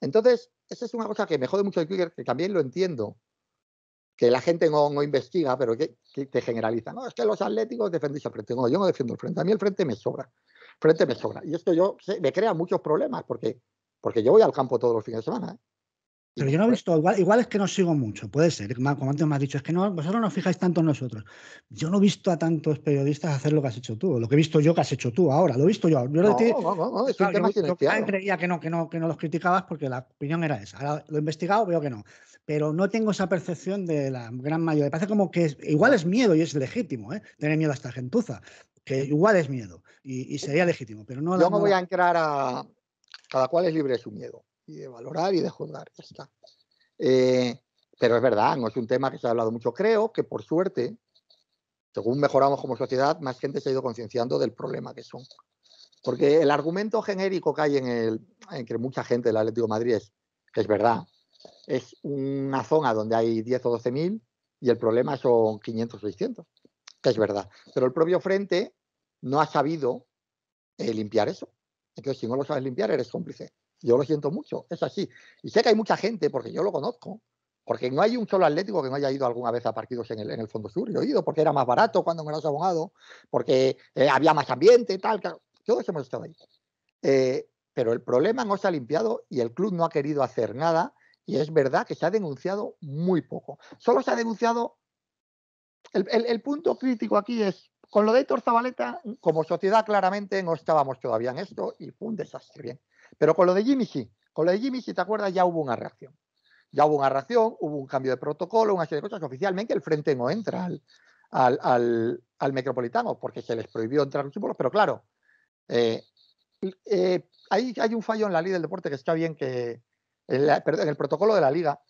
Entonces, esa es una cosa que me jode mucho el Twitter, que también lo entiendo, que la gente no, investiga, pero que, te generaliza. No, es que los atléticos defendéis al frente. No, yo no defiendo el frente. A mí el frente me sobra. Frente me sobra. Y esto yo me crea muchos problemas porque, porque yo voy al campo todos los fines de semana. ¿eh? Pero yo no he pues. visto, igual, igual es que no sigo mucho, puede ser, como antes me has dicho, es que no, vosotros no fijáis tanto en nosotros. Yo no he visto a tantos periodistas hacer lo que has hecho tú, lo que he visto yo que has hecho tú ahora, lo he visto yo. yo no, no, no, creía que no, que no, que no los criticabas porque la opinión era esa. Ahora lo he investigado, veo que no. Pero no tengo esa percepción de la gran mayoría. Me parece como que igual es miedo y es legítimo, ¿eh? tener miedo a esta gentuza, que igual es miedo y, sería legítimo, pero no... Yo me voy a entrar a... Cada cual es libre de su miedo y de valorar y de juzgar. está. Eh, pero es verdad, no es un tema que se ha hablado mucho. Creo que por suerte, según mejoramos como sociedad, más gente se ha ido concienciando del problema que son. Porque el argumento genérico que hay en el, en que mucha gente del Atlético de Madrid es que es verdad, es una zona donde hay 10 o 12 mil y el problema son 500 o 600, que es verdad. Pero el propio frente no ha sabido eh, limpiar eso. Entonces, si no lo sabes limpiar, eres cómplice. Yo lo siento mucho, es así. Y sé que hay mucha gente, porque yo lo conozco, porque no hay un solo atlético que no haya ido alguna vez a partidos en el, Fondo Sur. Yo he ido porque era más barato cuando me lo has abogado. porque eh, había más ambiente, y tal, Todos hemos estado ahí. Eh, pero el problema no se ha limpiado y el club no ha querido hacer nada. Y es verdad que se ha denunciado muy poco. Solo se ha denunciado. El, el punto crítico aquí es: con lo de Héctor Zabaleta, como sociedad, claramente no estábamos todavía en esto y fue un desastre. Bien. Pero con lo de Jimmy sí, con lo de Jimmy, si te acuerdas, ya hubo una reacción. Ya hubo una reacción, hubo un cambio de protocolo, una serie de cosas. Oficialmente el Frente no entra al, Metropolitano porque se les prohibió entrar los símbolos, pero claro, eh, eh, hay, un fallo en la Liga del deporte que está bien que, perdón, en el protocolo de la liga,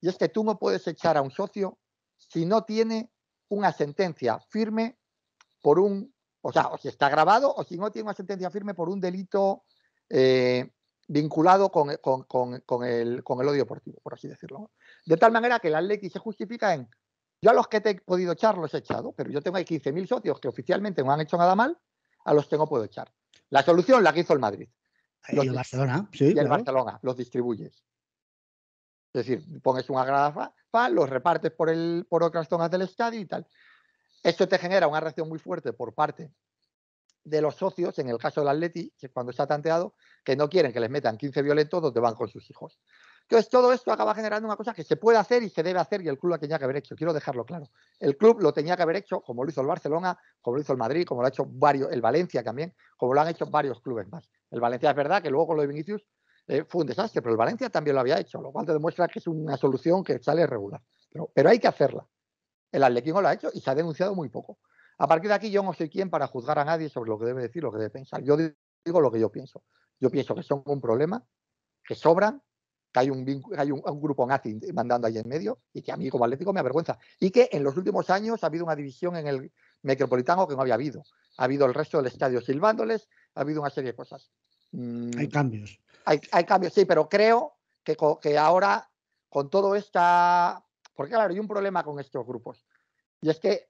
y es que tú no puedes echar a un socio si no tiene una sentencia firme por un, o sea, o si está grabado o si no tiene una sentencia firme por un delito eh, vinculado eh, con, el, con el odio deportivo, por así decirlo. De tal manera que el Atleti se justifica en, yo a los que te he podido echar los he echado, pero yo tengo ahí 15.000 socios que oficialmente no han hecho nada mal, a los que no puedo echar. La solución la que hizo el Madrid. y el Barcelona, sí. el Barcelona, los distribuyes. Es decir, pones una grada, los repartes por, el, por otras zonas del estadio y tal. Esto te genera una reacción muy fuerte por parte de los socios, en el caso del Atleti, cuando se ha tanteado, que no quieren que les metan 15 violentos donde van con sus hijos. Entonces, todo esto acaba generando una cosa que se puede hacer y se debe hacer y el club lo tenía que haber hecho. Quiero dejarlo claro. El club lo tenía que haber hecho como lo hizo el Barcelona, como lo hizo el Madrid, como lo ha hecho varios, el Valencia también, como lo han hecho varios clubes más. El Valencia es verdad que luego con lo de Vinicius eh, fue un desastre, pero el Valencia también lo había hecho, lo cual demuestra que es una solución que sale regular. Pero, hay que hacerla. El no lo ha hecho y se ha denunciado muy poco. A partir de aquí yo no soy quien para juzgar a nadie sobre lo que debe decir, lo que debe pensar. Yo digo lo que yo pienso. Yo pienso que son un problema, que sobran, que hay un, grupo hay un, grupo nazi mandando ahí en medio y que a mí como atlético me avergüenza. Y que en los últimos años ha habido una división en el metropolitano que no había habido. Ha habido el resto del estadio silbándoles, ha habido una serie de cosas. Mm, hay cambios. Hay, cambios, sí, pero creo que ahora con todo esta... Porque claro, hay un problema con estos grupos. Y es que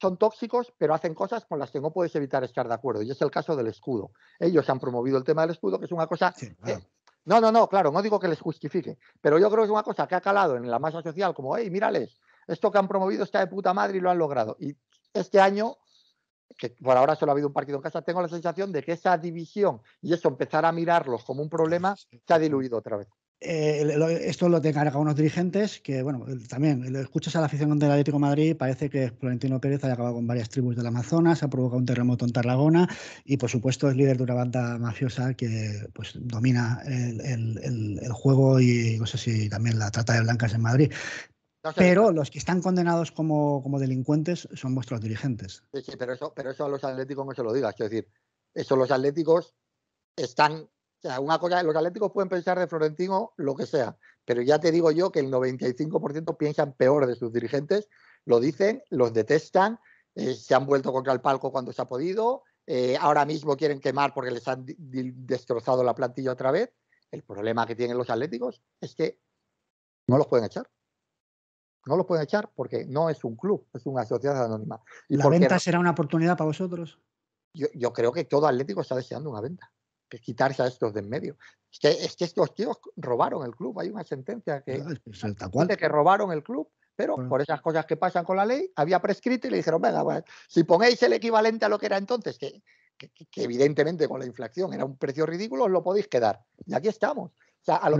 son tóxicos, pero hacen cosas con las que no puedes evitar estar de acuerdo. Y es el caso del escudo. Ellos han promovido el tema del escudo, que es una cosa... Eh, no, no, no, claro, no digo que les justifique, pero yo creo que es una cosa que ha calado en la masa social, como, hey, mírales, esto que han promovido está de puta madre y lo han logrado. Y este año, que por ahora solo ha habido un partido en casa, tengo la sensación de que esa división y eso empezar a mirarlos como un problema se ha diluido otra vez esto eh, lo, esto lo tengan unos dirigentes que, bueno, también lo escuchas a la afición del Atlético de Madrid, parece que Florentino Pérez ha acabado con varias tribus del Amazonas, ha provocado un terremoto en Tarragona y, por supuesto, es líder de una banda mafiosa que pues, domina el, juego y, no sé si también la trata de blancas en Madrid. pero los que están condenados como, como, delincuentes son vuestros dirigentes. Sí, sí, pero eso, pero eso a los atléticos no se lo digas. Es decir, eso los atléticos están o sea, una cosa, los atléticos pueden pensar de Florentino lo que sea, pero ya te digo yo que el 95% piensan peor de sus dirigentes, lo dicen, los detestan, eh, se han vuelto contra el palco cuando se ha podido, eh, ahora mismo quieren quemar porque les han destrozado la plantilla otra vez. El problema que tienen los atléticos es que no los pueden echar. No los pueden echar porque no es un club, es una sociedad anónima. ¿La venta será una oportunidad para vosotros? yo creo que todo atlético está deseando una venta que quitarse a estos de en medio. Es que, estos tíos robaron el club. Hay una sentencia que, de que robaron el club, pero por esas cosas que pasan con la ley, había prescrito y le dijeron, venga, pues, si ponéis el equivalente a lo que era entonces, que evidentemente con la inflación era un precio ridículo, os lo podéis quedar. Y aquí estamos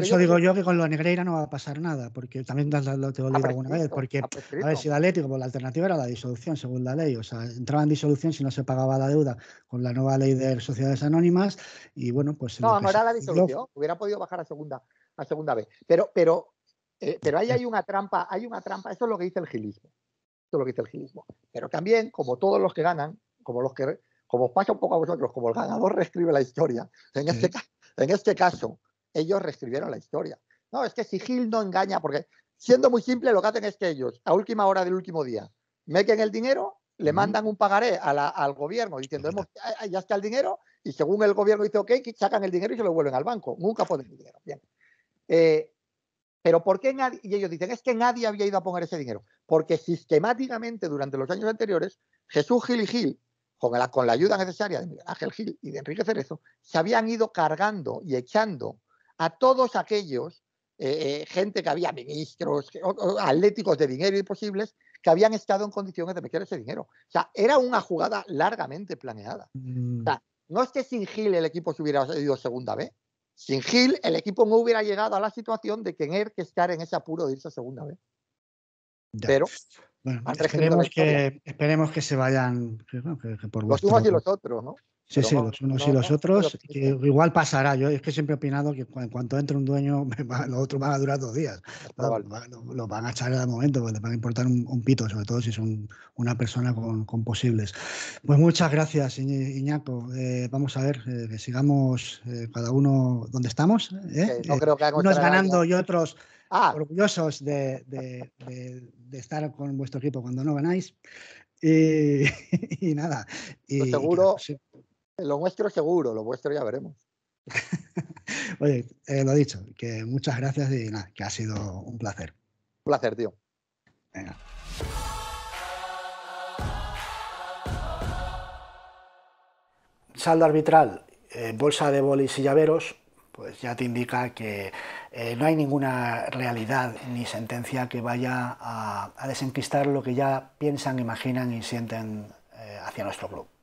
eso digo yo que con lo Negreira no va a pasar nada, porque también te, lo he ah, dicho alguna vez, porque ah, pues a ver si el Atlético, pues la alternativa era la disolución, según la ley, o sea, entraba en disolución si no se pagaba la deuda con la nueva ley de sociedades anónimas y bueno, pues... No, no era la disolución, hubiera podido bajar a segunda, a segunda vez, pero, pero, eh, pero ahí hay una trampa, hay una trampa, eso es lo que dice el gilismo, Eso es lo que dice el gilismo, pero también, como todos los que ganan, como los que, como os pasa un poco a vosotros, como el ganador reescribe la historia, en este, en este caso ellos reescribieron la historia. No, es que si Gil no engaña, porque siendo muy simple, lo que hacen es que ellos, a última hora del último día, meten el dinero, le mandan un pagaré al gobierno diciendo, Hemos, ya está el dinero, y según el gobierno dice, ok, sacan el dinero y se lo vuelven al banco. Nunca ponen el dinero. Eh, pero ¿por qué nadie? Y ellos dicen, es que nadie había ido a poner ese dinero. Porque sistemáticamente durante los años anteriores, Jesús Gil y Gil, con la, con la ayuda necesaria de Miguel Ángel Gil y de Enrique Cerezo, se habían ido cargando y echando a todos aquellos, eh, eh, gente que había ministros, atléticos de dinero imposibles, que habían estado en condiciones de meter ese dinero. O sea, era una jugada largamente planeada. Mm. no es que sin Gil el equipo se hubiera ido segunda vez Sin Gil el equipo no hubiera llegado a la situación de tener que estar en ese apuro de irse a segunda vez Pero bueno, esperemos, que, esperemos que se vayan los unos y los otros, ¿no? Sí, sí, los unos y los otros. Eh, igual pasará. Yo es que siempre he opinado que en cuanto entre un dueño, [laughs] los otros van a durar dos días. Ah, los lo van a echar al momento, porque les van a importar un, pito, sobre todo si son una persona con, posibles. Pues muchas gracias, Iñaco. Eh, vamos a ver, que eh, sigamos cada uno donde estamos. No creo que unos ganando y otros ah. orgullosos de, estar con vuestro equipo cuando no ganáis. Y, [laughs] nada. Y, pues seguro, lo vuestro seguro, lo vuestro ya veremos. [laughs] Oye, eh, lo dicho, que muchas gracias y nada, que ha sido un placer. Un placer, tío. Venga. Saldo arbitral, eh, bolsa de bolis y llaveros, pues ya te indica que eh, no hay ninguna realidad ni sentencia que vaya a desenquistar lo que ya piensan, imaginan y sienten hacia nuestro club.